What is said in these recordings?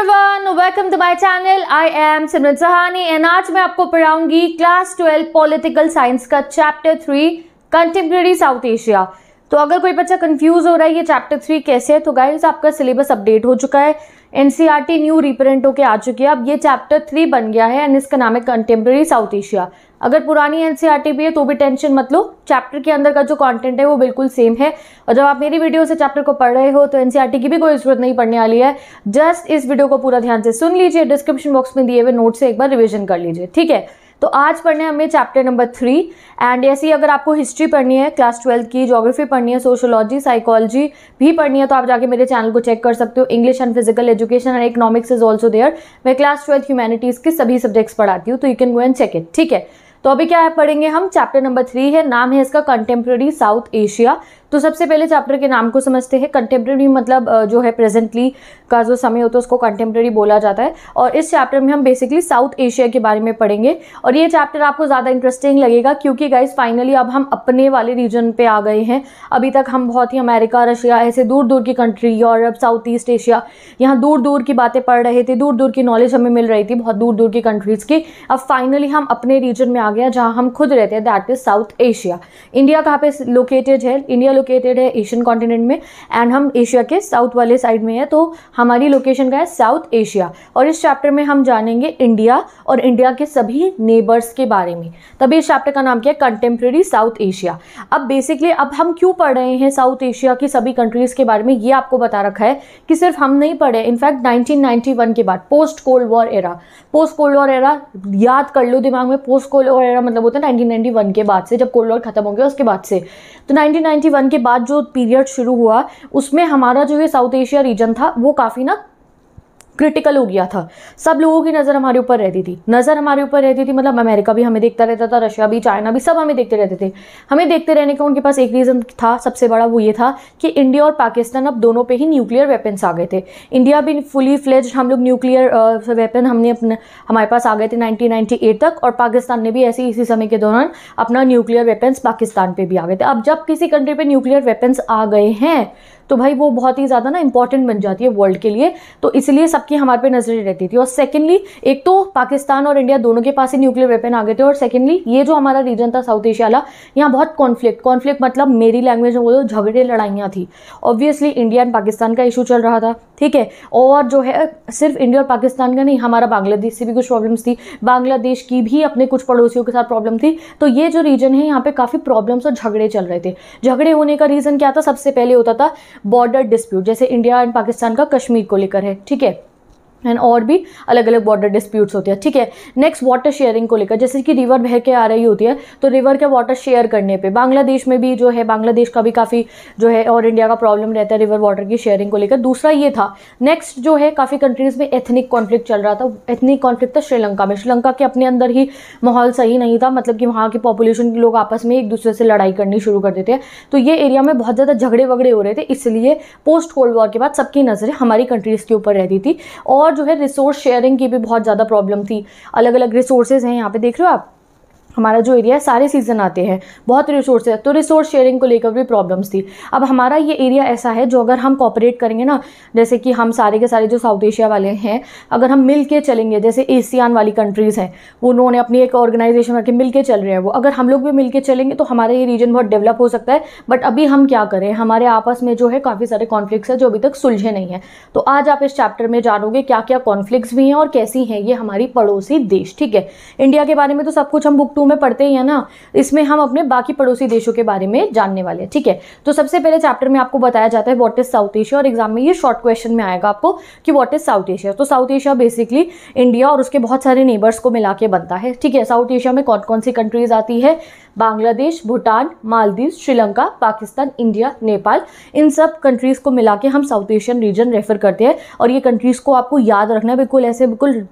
Everyone welcome to my channel I am Simran Sahani and आज मैं आपको पढ़ाऊंगी क्लास ट्वेल्व पॉलिटिकल साइंस का chapter three contemporary South Asia तो अगर कोई बच्चा कंफ्यूज हो रहा है ये चैप्टर थ्री कैसे है तो गाइज आपका सिलेबस अपडेट हो चुका है एनसीईआरटी न्यू रिप्रिंट होकर आ चुकी है अब ये चैप्टर थ्री बन गया है एंड इसका नाम है कंटेम्प्रेरी साउथ एशिया अगर पुरानी एनसीईआरटी e भी है तो भी टेंशन मत लो चैप्टर के अंदर का जो कंटेंट है वो बिल्कुल सेम है और जब आप मेरी वीडियो से चैप्टर को पढ़ रहे हो तो एनसीईआरटी e की भी कोई जरूरत नहीं पड़ने वाली है जस्ट इस वीडियो को पूरा ध्यान से सुन लीजिए डिस्क्रिप्शन बॉक्स में दिए हुए नोट से एक बार रिविजन कर लीजिए ठीक है तो आज पढ़ने हमें चैप्टर नंबर थ्री एंड ऐसे ही अगर आपको हिस्ट्री पढ़नी है क्लास ट्वेल्थ की जोग्राफी पढ़नी है सोशोलॉजी साइकोलॉजी भी पढ़नी है तो आप जाके मेरे चैनल को चेक कर सकते हो English and physical education and economics is also there मैं क्लास ट्वेल्थ ह्यूमैनिटीज़ के सभी सब्जेक्ट्स पढ़ाती हूँ तो you can go and check it ठीक है तो अभी क्या है पढ़ेंगे हम चैप्टर नंबर थ्री है नाम है इसका कंटेम्प्रेरी साउथ एशिया तो सबसे पहले चैप्टर के नाम को समझते हैं कंटेम्प्रेरी मतलब जो है प्रेजेंटली का जो समय होता है उसको कंटेम्प्रेरी बोला जाता है और इस चैप्टर में हम बेसिकली साउथ एशिया के बारे में पढ़ेंगे और ये चैप्टर आपको ज़्यादा इंटरेस्टिंग लगेगा क्योंकि गाइज फाइनली अब हम अपने वाले रीजन पर आ गए हैं अभी तक हम बहुत ही अमेरिका रशिया ऐसे दूर दूर की country Europe South East Asia यहाँ दूर दूर की बातें पढ़ रहे थे दूर दूर की नॉलेज हमें मिल रही थी बहुत दूर दूर की कंट्रीज़ की अब फाइनली हम अपने रीजन में आ गया जहाँ हम खुद रहते हैं that is South Asia India कहाँ पे लोकेटेड है इंडिया लोकेटेड है एशियन कॉन्टिनेंट में एंड हम एशिया के साउथ वाले साइड में है तो हमारी लोकेशन का है साउथ एशिया और इस चैप्टर में हम जानेंगे इंडिया और इंडिया के सभी नेबर्स के बारे में तभी इस चैप्टर का नाम क्या है कंटेम्प्रेरी साउथ एशिया अब बेसिकली अब हम क्यों पढ़ रहे हैं साउथ एशिया की सभी कंट्रीज़ के बारे में ये आपको बता रखा है कि सिर्फ हम नहीं पढ़े इनफैक्ट नाइनटीन के बाद post cold war era post cold war era याद कर लो दिमाग में पोस्ट कोल्ड वॉर एरा मतलब होता है नाइनटीन के बाद से जब कोल्ड वॉर खत्म हो गया उसके बाद से तो 1991 के बाद जो पीरियड शुरू हुआ उसमें हमारा जो ये साउथ एशिया रीजन था वो काफ़ी ना क्रिटिकल हो गया था सब लोगों की नज़र हमारे ऊपर रहती थी नज़र हमारे ऊपर रहती थी मतलब अमेरिका भी हमें देखता रहता था रशिया भी चाइना भी सब हमें देखते रहते थे हमें देखते रहने का उनके पास एक रीज़न था सबसे बड़ा वो ये था कि इंडिया और पाकिस्तान अब दोनों पे ही न्यूक्लियर वेपन्स आ गए थे इंडिया भी फुली फ्लेज हम लोग न्यूक्लियर वेपन uh, हमने अपने हमारे पास आ गए थे नाइनटीन तक और पाकिस्तान ने भी ऐसे इसी समय के दौरान अपना न्यूक्लियर वेपन्स पाकिस्तान पर भी आ गए थे अब जब किसी कंट्री पर न्यूक्लियर वेपन्स आ गए हैं तो भाई वो बहुत ही ज़्यादा ना इंपॉर्टेंट बन जाती है वर्ल्ड के लिए तो इसलिए सबकी हमारे पे नजरें रहती थी और सेकेंडली एक तो पाकिस्तान और इंडिया दोनों के पास ही न्यूक्लियर वेपन आ गए थे और सेकेंडली ये जो हमारा रीजन था साउथ एशिया वाला यहाँ बहुत कॉन्फ्लिक्ट कॉन्फ्लिक्ट मतलब मेरी लैंग्वेज में बोलो झगड़े लड़ाइयाँ थी ऑब्वियसली इंडिया एंड पाकिस्तान का इशू चल रहा था ठीक है और जो है सिर्फ इंडिया और पाकिस्तान का नहीं हमारा बांग्लादेश से भी कुछ प्रॉब्लम्स थी बांग्लादेश की भी अपने कुछ पड़ोसियों के साथ प्रॉब्लम थी तो ये जो रीजन है यहाँ पे काफ़ी प्रॉब्लम्स और झगड़े चल रहे थे झगड़े होने का रीज़न क्या था सबसे पहले होता था बॉर्डर डिस्प्यूट जैसे इंडिया एंड पाकिस्तान का कश्मीर को लेकर है ठीक है एंड और भी अलग अलग बॉर्डर डिस्प्यूट्स होते हैं ठीक है नेक्स्ट वाटर शेयरिंग को लेकर जैसे कि रिवर बह के आ रही होती है तो रिवर के वाटर शेयर करने पे बांग्लादेश में भी जो है बांग्लादेश का भी काफ़ी जो है और इंडिया का प्रॉब्लम रहता है रिवर वाटर की शेयरिंग को लेकर दूसरा ये था नेक्स्ट जो है काफ़ी कंट्रीज़ में एथनिक कॉन्फ्लिक्ट चल रहा था एथनिक कॉन्फ्लिक्ट था श्रीलंका में श्रीलंका के अपने अंदर ही माहौल सही नहीं था मतलब कि वहाँ के पॉपुलेशन के लोग आपस में एक दूसरे से लड़ाई करनी शुरू कर देते हैं तो ये एरिया में बहुत ज़्यादा झगड़े वगड़े हो रहे थे इसलिए पोस्ट कोल्ड वॉर के बाद सबकी नज़रें हमारी कंट्रीज़ के ऊपर रहती थी और और जो है रिसोर्स शेयरिंग की भी बहुत ज़्यादा प्रॉब्लम थी अलग अलग रिसोर्सेज हैं यहाँ पे देख रहे हो आप हमारा जो एरिया है सारे सीज़न आते हैं बहुत रिसोर्स है तो रिसोर्स शेयरिंग को लेकर भी प्रॉब्लम्स थी अब हमारा ये एरिया ऐसा है जो अगर हम कॉपरेट करेंगे ना जैसे कि हम सारे के सारे जो साउथ एशिया वाले हैं अगर हम मिल के चलेंगे जैसे एशियान वाली कंट्रीज़ हैं उन्होंने अपनी एक ऑर्गेनाइजेशन रखे मिल के चल रहे हैं वो अगर हम लोग भी मिल के चलेंगे तो हमारा ये रीजन बहुत डेवलप हो सकता है बट अभी हम क्या करें हमारे आपस में जो है काफ़ी सारे कॉन्फ्लिक्स हैं जो अभी तक सुलझे नहीं हैं तो आज आप इस चैप्टर में जानोगे क्या क्या कॉन्फ्लिक्स भी हैं और कैसी हैं ये हमारी पड़ोसी देश ठीक है इंडिया के बारे में तो सब कुछ हम बुक टू में पढ़ते ही है ना इसमें हम अपने बाकी पड़ोसी देशों के बारे में जानने वाले हैं ठीक है थीके? तो सबसे पहले चैप्टर में आपको बताया जाता है वॉट इज़ साउथ एशिया और एग्जाम में ये शॉर्ट क्वेश्चन में आएगा आपको कि वॉट इज़ साउथ एशिया तो साउथ एशिया बेसिकली इंडिया और उसके बहुत सारे नेबर्स को मिला के बनता है ठीक है साउथ एशिया में कौन कौन सी कंट्रीज आती है बांग्लादेश भूटान मालदीव श्रीलंका पाकिस्तान इंडिया नेपाल इन सब कंट्रीज़ को मिला के हम साउथ एशियन रीजन रेफर करते हैं और ये कंट्रीज़ को आपको याद रखना है बिल्कुल ऐसे बिल्कुल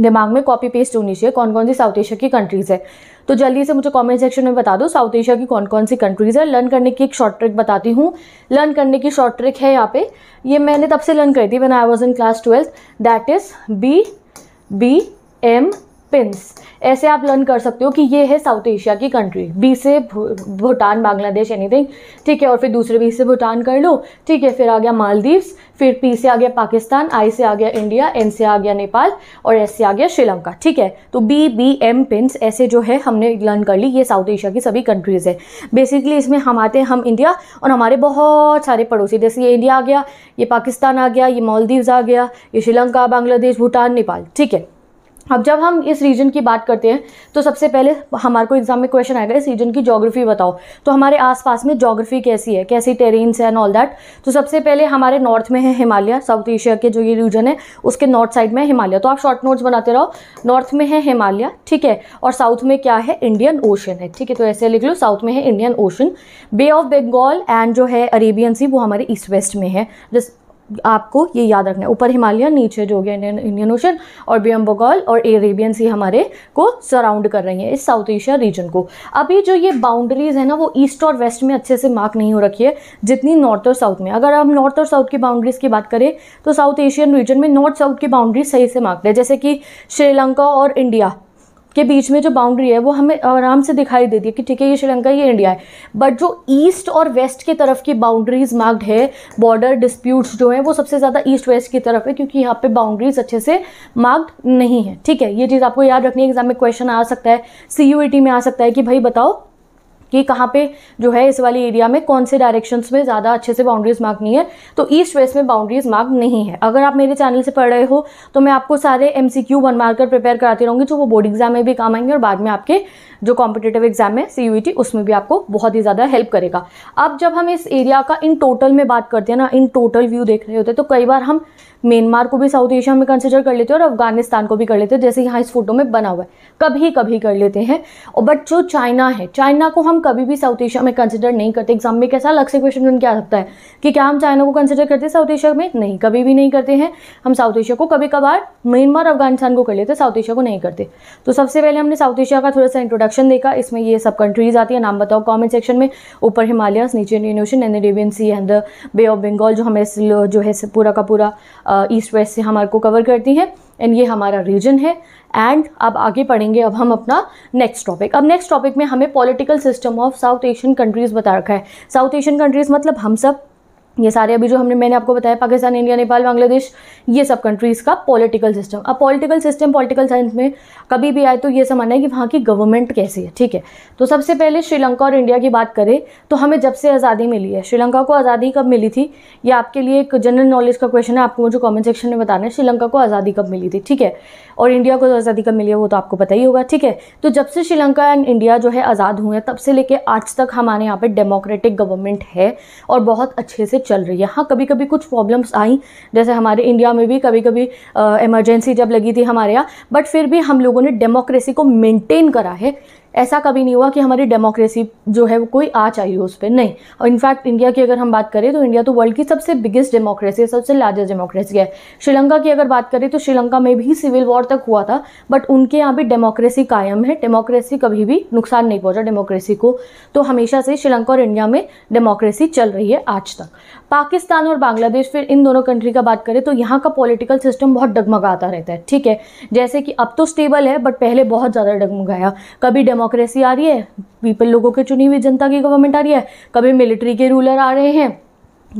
दिमाग में कॉपी पेस्ट होनी चाहिए कौन कौन सी साउथ एशिया की कंट्रीज़ है तो जल्दी से मुझे कमेंट सेक्शन में बता दो साउथ एशिया की कौन कौन सी कंट्रीज़ है लर्न करने की एक शॉर्ट ट्रिक बताती हूँ लर्न करने की शॉर्ट ट्रिक है यहाँ पे ये मैंने तब से लर्न करी थी when I was in class twelfth that is B B M pins ऐसे आप लर्न कर सकते हो कि ये है साउथ एशिया की कंट्री बी से भूटान बांग्लादेश एनीथिंग ठीक है और फिर दूसरे बी से भूटान कर लो ठीक है फिर आ गया मालदीव्स फिर पी से आ गया पाकिस्तान आई से आ गया इंडिया एन से आ गया नेपाल और एस से आ गया श्रीलंका ठीक है तो बी बी एम पिंस ऐसे जो है हमने लर्न कर ली ये साउथ एशिया की सभी कंट्रीज़ है बेसिकली इसमें हम आते हैं हम इंडिया और हमारे बहुत सारे पड़ोसी जैसे ये इंडिया आ गया ये पाकिस्तान आ गया ये मालदीव्स आ गया ये श्रीलंका बांग्लादेश भूटान नेपाल ठीक है अब जब हम इस रीजन की बात करते हैं तो सबसे पहले हमारे को एग्जाम में क्वेश्चन आएगा इस रीजन की जोग्राफी बताओ तो हमारे आसपास में जोग्राफी कैसी है कैसी टेरेन्स है एंड ऑल दैट तो सबसे पहले हमारे नॉर्थ में है हिमालय साउथ एशिया के जो ये रीजन है उसके नॉर्थ साइड में हिमालय तो आप शॉर्ट नोट्स बनाते रहो नॉर्थ में है हिमालय ठीक है और साउथ में क्या है इंडियन ओशन है ठीक है तो ऐसे लिख लो साउथ में है Indian Ocean Bay of Bengal and जो है अरेबियन सी वो हमारे ईस्ट वेस्ट में है आपको ये याद रखना है ऊपर हिमालयन नीचे जो गया इंडियन इंडियन ओशन और बियम बंगाल और एरेबियन सी हमारे को सराउंड कर रही है इस साउथ एशिया रीजन को अभी जो ये बाउंड्रीज है ना वो ईस्ट और वेस्ट में अच्छे से मार्क नहीं हो रखी है जितनी नॉर्थ और साउथ में अगर हम नॉर्थ और साउथ की बाउंड्रीज की बात करें तो साउथ एशियन रीजन में नॉर्थ साउथ की बाउंड्री सही से मार्क्ड है जैसे कि श्रीलंका और इंडिया के बीच में जो बाउंड्री है वो हमें आराम से दिखाई देती है कि ठीक है ये श्रीलंका ये इंडिया है बट जो ईस्ट और वेस्ट की तरफ की बाउंड्रीज मार्क्ड है बॉर्डर डिस्प्यूट्स जो हैं वो सबसे ज़्यादा ईस्ट वेस्ट की तरफ है क्योंकि यहाँ पे बाउंड्रीज अच्छे से मार्क्ड नहीं है ठीक है ये चीज़ आपको याद रखनी है एग्जाम में क्वेश्चन आ सकता है सी में आ सकता है कि भाई बताओ कि कहाँ पे जो है इस वाली एरिया में कौन से डायरेक्शंस में ज़्यादा अच्छे से बाउंड्रीज मार्क नहीं है तो ईस्ट वेस्ट में बाउंड्रीज मार्क नहीं है अगर आप मेरे चैनल से पढ़ रहे हो तो मैं आपको सारे M C Q one marker prepare कराती रहूँगी जो तो वो बोर्ड एग्जाम में भी काम आएंगे और बाद में आपके जो कॉम्पिटेटिव एग्जाम है सी यू टी उसमें भी आपको बहुत ही ज़्यादा हेल्प करेगा अब जब हम इस एरिया का इन टोटल में बात करते हैं ना इन टोटल व्यू देख रहे होते हैं तो कई बार हम म्यांमार को भी साउथ एशिया में कंसिडर कर लेते हैं और अफगानिस्तान को भी कर लेते हैं जैसे यहाँ इस फोटो में बना हुआ है कभी कभी कर लेते हैं और बट जो चाइना है चाइना को हम कभी भी साउथ एशिया में कंसिडर नहीं करते एग्जाम में कैसा अलग से क्वेश्चन उनके आ सकता है कि क्या हम चाइना को कंसिडर करते हैं साउथ एशिया में नहीं कभी भी नहीं करते हैं हम साउथ एशिया को कभी कभार म्यांमार अफगानिस्तान को कर लेते साउथ एशिया को नहीं करते तो सबसे पहले हमने साउथ एशिया का थोड़ा सा इंट्रोडक्शन देखा इसमें ये सब कंट्रीज आती है नाम बताओ कॉमेंट सेक्शन में ऊपर हिमालयस नीचे Indian Ocean and Arabian Sea and the Bay of Bengal जो हमें जो है पूरा का पूरा ईस्ट वेस्ट से हमारे को कवर करती हैं एंड ये हमारा रीजन है एंड अब आगे पढ़ेंगे अब हम अपना नेक्स्ट टॉपिक अब नेक्स्ट टॉपिक में हमें political system of South Asian countries बता रखा है साउथ एशियन कंट्रीज़ मतलब हम सब ये सारे अभी जो हमने मैंने आपको बताया पाकिस्तान इंडिया नेपाल बांग्लादेश ये सब कंट्रीज़ का पॉलिटिकल सिस्टम अब पॉलिटिकल सिस्टम पॉलिटिकल साइंस में कभी भी आए तो ये समझना है कि वहाँ की गवर्नमेंट कैसी है ठीक है तो सबसे पहले श्रीलंका और इंडिया की बात करें तो हमें जब से आज़ादी मिली है श्रीलंका को आज़ादी कब मिली थी ये आपके लिए एक जनरल नॉलेज का क्वेश्चन है आपको मुझे कॉमेंट सेक्शन में बताना है श्रीलंका को आज़ादी कब मिली थी ठीक है और इंडिया को आज़ादी कब मिली है वो तो आपको पता ही होगा ठीक है तो जब से श्रीलंका एंड इंडिया जो है आज़ाद हुए हैं तब से लेके आज तक हमारे यहाँ पर डेमोक्रेटिक गवर्नमेंट है और बहुत अच्छे से चल रही है हाँ कभी कभी कुछ प्रॉब्लम्स आई जैसे हमारे इंडिया में भी कभी कभी इमरजेंसी जब लगी थी हमारे यहाँ बट फिर भी हम लोगों ने डेमोक्रेसी को मेनटेन करा है ऐसा कभी नहीं हुआ कि हमारी डेमोक्रेसी जो है वो कोई आ आई हो उस पर नहीं और इनफैक्ट इंडिया की अगर हम बात करें तो इंडिया तो वर्ल्ड की सबसे बिगेस्ट डेमोक्रेसी है सबसे लार्जेस्ट डेमोक्रेसी है श्रीलंका की अगर बात करें तो श्रीलंका में भी सिविल वॉर तक हुआ था बट उनके यहाँ भी डेमोक्रेसी कायम है डेमोक्रेसी कभी भी नुकसान नहीं पहुँचा डेमोक्रेसी को तो हमेशा से श्रीलंका और इंडिया में डेमोक्रेसी चल रही है आज तक पाकिस्तान और बांग्लादेश फिर इन दोनों कंट्री का बात करें तो यहाँ का पॉलिटिकल सिस्टम बहुत डगमगाता रहता है ठीक है जैसे कि अब तो स्टेबल है बट पहले बहुत ज़्यादा डगमगाया कभी डेमो डेमोक्रेसी आ रही है पीपल लोगों के चुनी हुई जनता की गवर्नमेंट आ रही है कभी मिलिट्री के रूलर आ रहे हैं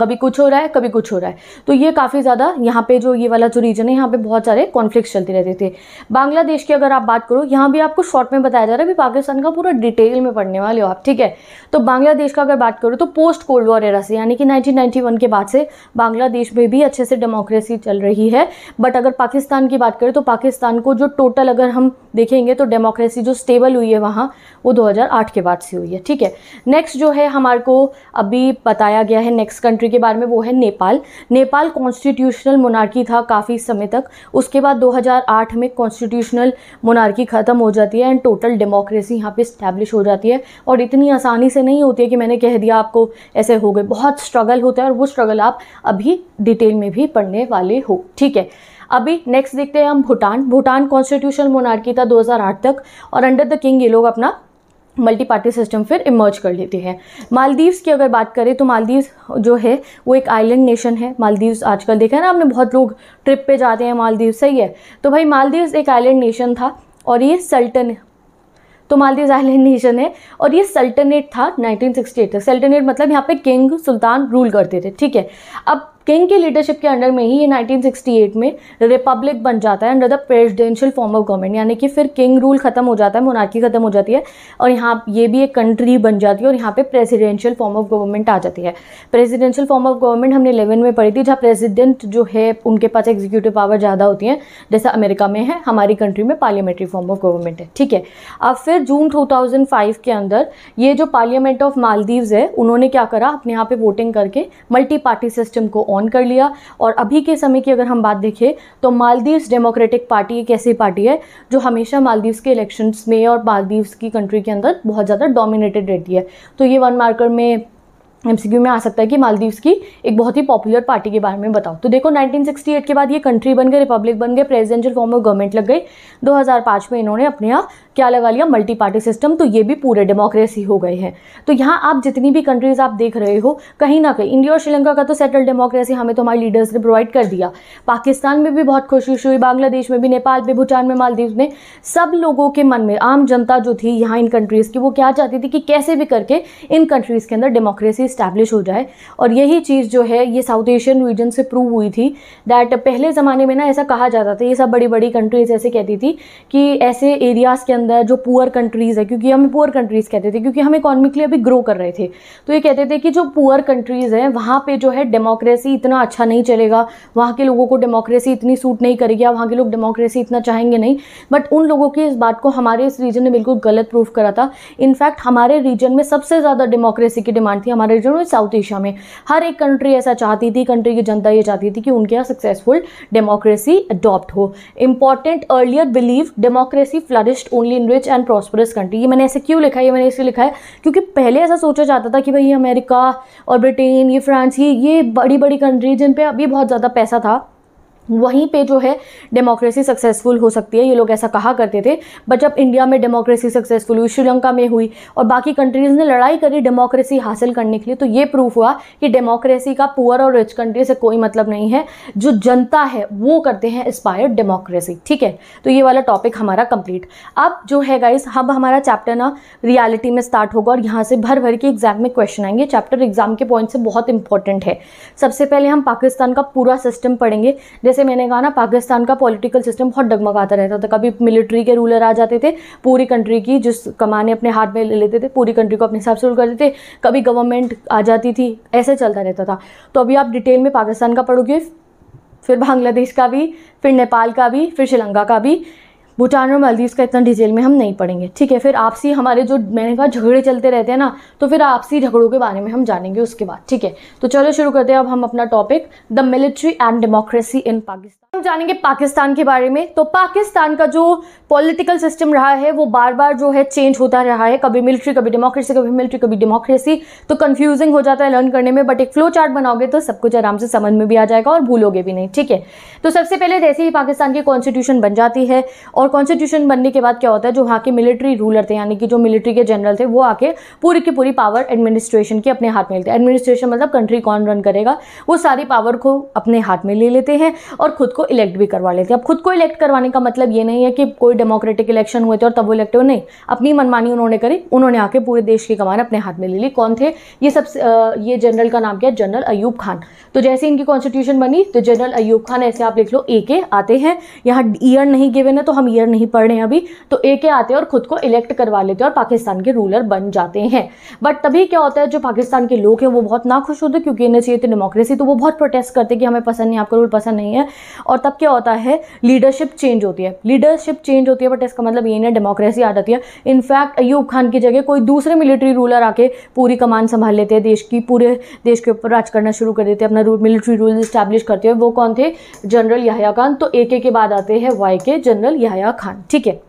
कभी कुछ हो रहा है कभी कुछ हो रहा है तो ये काफ़ी ज़्यादा यहाँ पे जो ये वाला जो रीजन है यहाँ पे बहुत सारे कॉन्फ्लिक्ट चलते रहते थे बांग्लादेश की अगर आप बात करो यहाँ भी आपको शॉर्ट में बताया जा रहा है अभी पाकिस्तान का पूरा डिटेल में पढ़ने वाले हो आप ठीक है तो बांग्लादेश का अगर बात करो तो पोस्ट कोल्ड वॉर एरा से यानी कि नाइनटीन के बाद से बांग्लादेश में भी अच्छे से डेमोक्रेसी चल रही है बट अगर पाकिस्तान की बात करें तो पाकिस्तान को जो टोटल अगर हम देखेंगे तो डेमोक्रेसी जो स्टेबल हुई है वहाँ वो 2008 के बाद से हुई है ठीक है नेक्स्ट जो है हमारे को अभी बताया गया है नेक्स्ट कंट्री के बारे में वो है नेपाल नेपाल कॉन्स्टिट्यूशनल मोनार्की था काफ़ी समय तक उसके बाद 2008 में कॉन्स्टिट्यूशनल मोनार्की ख़त्म हो जाती है एंड टोटल डेमोक्रेसी यहाँ पे इस्टेब्लिश हो जाती है और इतनी आसानी से नहीं होती है कि मैंने कह दिया आपको ऐसे हो गए बहुत स्ट्रगल होता है और वो स्ट्रगल आप अभी डिटेल में भी पढ़ने वाले हो ठीक है अभी नेक्स्ट देखते हैं हम भूटान भूटान कॉन्स्टिट्यूशनल मोनार्की था 2008 तक और अंडर द किंग ये लोग अपना मल्टी पार्टी सिस्टम फिर इमर्ज कर लेती है मालदीव्स की अगर बात करें तो मालदीव्स जो है वो एक आइलैंड नेशन है मालदीव्स आजकल देखा है ना आपने बहुत लोग ट्रिप पे जाते हैं मालदीव सही है तो भाई मालदीव्स एक आइलैंड नेशन था और ये सल्टन तो मालदीव आइलैंड नेशन है और ये सल्टनेट था 1968 सिक्सटी सल्टनेट मतलब यहाँ पे किंग सुल्तान रूल करते थे ठीक है अब किंग की लीडरशिप के अंडर में ही ये 1968 में रिपब्लिक बन जाता है under the presidential form of government यानी कि फिर किंग रूल ख़त्म हो जाता है मोनार्की ख़त्म हो जाती है और यहाँ ये भी एक कंट्री बन जाती है और यहाँ पे प्रेसिडेंशियल फॉर्म ऑफ गवर्नमेंट आ जाती है प्रेसिडेंशियल फॉर्म ऑफ गवर्नमेंट हमने इलेवन में पढ़ी थी जहाँ प्रेसिडेंट जो है उनके पास एग्जीक्यूटिव पावर ज़्यादा होती है जैसा अमेरिका में है हमारी कंट्री में पार्लियामेंट्री फॉर्म ऑफ गवर्नमेंट है ठीक है अब फिर जून टू के अंदर ये जो पार्लियामेंट ऑफ मालदीव्स है उन्होंने क्या करा अपने यहाँ पर वोटिंग करके मल्टी पार्टी सिस्टम को ऑन कर लिया और अभी के समय की अगर हम बात देखें तो मालदीव्स डेमोक्रेटिक पार्टी एक ऐसी पार्टी है जो हमेशा मालदीव्स के इलेक्शंस में और मालदीव्स की कंट्री के अंदर बहुत ज़्यादा डोमिनेटेड रहती है तो ये वन मार्कर में एम में आ सकता है कि मालदीव्स की एक बहुत ही पॉपुलर पार्टी के बारे में बताओ तो देखो 1968 के बाद ये कंट्री बन गए रिपब्लिक बन गए प्रेसिडेंशियल फॉर्म ऑफ गवर्नमेंट लग गई 2005 में इन्होंने अपने यहाँ क्या लगा लिया मल्टी पार्टी सिस्टम तो ये भी पूरे डेमोक्रेसी हो गए हैं तो यहाँ आप जितनी भी कंट्रीज़ आप देख रहे हो कहीं ना कहीं इंडिया और श्रीलंका का तो सेटल डेमोक्रेसी हमें तो हमारे लीडर्स ने प्रोवाइड कर दिया पाकिस्तान में भी बहुत खुशी हुई बांग्लादेश में भी नेपाल में भूटान में मालदीव में सब लोगों के मन में आम जनता जो थी यहाँ इन कंट्रीज़ की वो क्या चाहती थी कि कैसे भी करके इन कंट्रीज़ के अंदर डेमोक्रेसी इस्टेब्लिश हो जाए और यही चीज़ जो है ये साउथ एशियन रीजन से प्रूव हुई थी डैट पहले ज़माने में ना ऐसा कहा जाता था ये सब बड़ी बड़ी कंट्रीज़ ऐसे कहती थी कि ऐसे एरियाज़ के अंदर जो पुअर कंट्रीज़ है क्योंकि हम पुअर कंट्रीज़ कहते थे क्योंकि हम इकोनॉमिकली अभी ग्रो कर रहे थे तो ये कहते थे कि जो पुअर कंट्रीज़ हैं वहाँ पे जो है डेमोक्रेसी इतना अच्छा नहीं चलेगा वहाँ के लोगों को डेमोक्रेसी इतनी सूट नहीं करेगी वहाँ के लोग डेमोक्रेसी इतना चाहेंगे नहीं बट उन लोगों की इस बात को हमारे इस रीजन ने बिल्कुल गलत प्रूफ करा था इनफैक्ट हमारे रीजन में सबसे ज़्यादा डेमोक्रेसी की डिमांड थी हमारे रीजन में साउथ एशिया में हर एक कंट्री ऐसा चाहती थी कंट्री की जनता ये चाहती थी कि उनके यहाँ सक्सेसफुल डेमोक्रेसी अडॉप्ट हो important earlier believe democracy flourished only in rich and prosperous country ये मैंने ऐसे क्यों लिखा है ये मैंने इसलिए लिखा है क्योंकि पहले ऐसा सोचा जाता था कि भाई अमेरिका और ब्रिटेन ये फ्रांस ये ये बड़ी बड़ी कंट्री जिन पर अभी बहुत ज़्यादा पैसा था वहीं पे जो है डेमोक्रेसी सक्सेसफुल हो सकती है ये लोग ऐसा कहा करते थे बट जब इंडिया में डेमोक्रेसी सक्सेसफुल हुई श्रीलंका में हुई और बाकी कंट्रीज़ ने लड़ाई करी डेमोक्रेसी हासिल करने के लिए तो ये प्रूफ हुआ कि डेमोक्रेसी का पुअर और रिच कंट्री से कोई मतलब नहीं है जो जनता है वो करते हैं इंस्पायर डेमोक्रेसी ठीक है तो ये वाला टॉपिक हमारा कंप्लीट अब जो है गाइज हम हमारा चैप्टर ना रियालिटी में स्टार्ट होगा और यहाँ से भर भर के एग्जाम में क्वेश्चन आएंगे चैप्टर एग्जाम के पॉइंट से बहुत इंपॉर्टेंट है सबसे पहले हम पाकिस्तान का पूरा सिस्टम पढ़ेंगे जैसे जैसे मैंने कहा ना पाकिस्तान का पॉलिटिकल सिस्टम बहुत डगमगाता रहता था कभी मिलिट्री के रूलर आ जाते थे पूरी कंट्री की जिस कमाने अपने हाथ में ले लेते थे पूरी कंट्री को अपने हिसाब से रूल करते थे कभी गवर्नमेंट आ जाती थी ऐसे चलता रहता था तो अभी आप डिटेल में पाकिस्तान का पढ़ोगे फिर बांग्लादेश का भी फिर नेपाल का भी फिर श्रीलंका का भी भूटान और मालदीव्स का इतना डिटेल में हम नहीं पढ़ेंगे ठीक है फिर आपसी हमारे जो मैंने कहा झगड़े चलते रहते हैं ना तो फिर आपसी झगड़ों के बारे में हम जानेंगे उसके बाद ठीक है तो चलो शुरू करते हैं अब हम अपना topic the military and democracy in Pakistan हम जानेंगे पाकिस्तान के बारे में तो पाकिस्तान का जो पॉलिटिकल सिस्टम रहा है वो बार बार जो है चेंज होता रहा है कभी मिलिट्री कभी डेमोक्रेसी कभी मिलिट्री कभी डेमोक्रेसी तो कन्फ्यूजिंग हो जाता है लर्न करने में बट एक फ्लो चार्ट बनाओगे तो सब कुछ आराम से समझ में भी आ जाएगा और भूलोगे भी नहीं ठीक है तो सबसे पहले जैसे ही पाकिस्तान की कॉन्स्टिट्यूशन बन जाती है और और कॉन्स्टिट्यूशन बनने के बाद क्या होता है जो वहाँ के मिलिट्री रूलर थे यानी कि जो मिलिट्री के जनरल थे वो आके पूरी की पूरी पावर एडमिनिस्ट्रेशन की अपने हाथ में लेते हैं एडमिनिस्ट्रेशन मतलब कंट्री कौन रन करेगा वो सारी पावर को अपने हाथ में ले लेते हैं और खुद को इलेक्ट भी करवा लेते हैं अब खुद को इलेक्ट करवाने का मतलब ये नहीं है कि कोई डेमोक्रेटिक इलेक्शन हुए थे और तब वो इलेक्ट हुए नहीं अपनी मनमानी उन्होंने करी उन्होंने आके पूरे देश की कमान अपने हाथ में ले ली कौन थे ये सब ये जनरल का नाम क्या है जनरल अयूब खान तो जैसे इनकी कॉन्स्टिट्यूशन बनी तो जनरल अयूब खान ऐसे आप लिख लो ए के आते हैं यहाँ ईयर नहीं गिवेन है तो हम ईयर नहीं पढ़ रहे हैं अभी तो ए के आते हैं और ख़ुद को इलेक्ट करवा लेते हैं और पाकिस्तान के रूलर बन जाते हैं बट तभी क्या होता है जो पाकिस्तान के लोग हैं वो बहुत ना खुश होते क्योंकि इन्हें चाहिए थी डेमोक्रेसी तो वो बहुत प्रोटेस्ट करते कि हमें पसंद नहीं आपका रूल पसंद नहीं है और तब क्या होता है लीडरशिप चेंज होती है लीडरशिप चेंज होती है बट इसका मतलब ये नहीं डेमोक्रेसी आ जाती है इनफैक्ट अयूब खान की जगह कोई दूसरे मिलिट्री रूलर आके पूरी कमान संभाल लेते हैं देश की पूरे देश के ऊपर राज करना शुरू कर देते हैं अपना रूल मिलिट्री रूल इस्टेब्लिश करते हैं वो कौन थे जनरल याहया खान तो ए के बाद आते हैं वाई के जनरल याहया याया खान ठीक है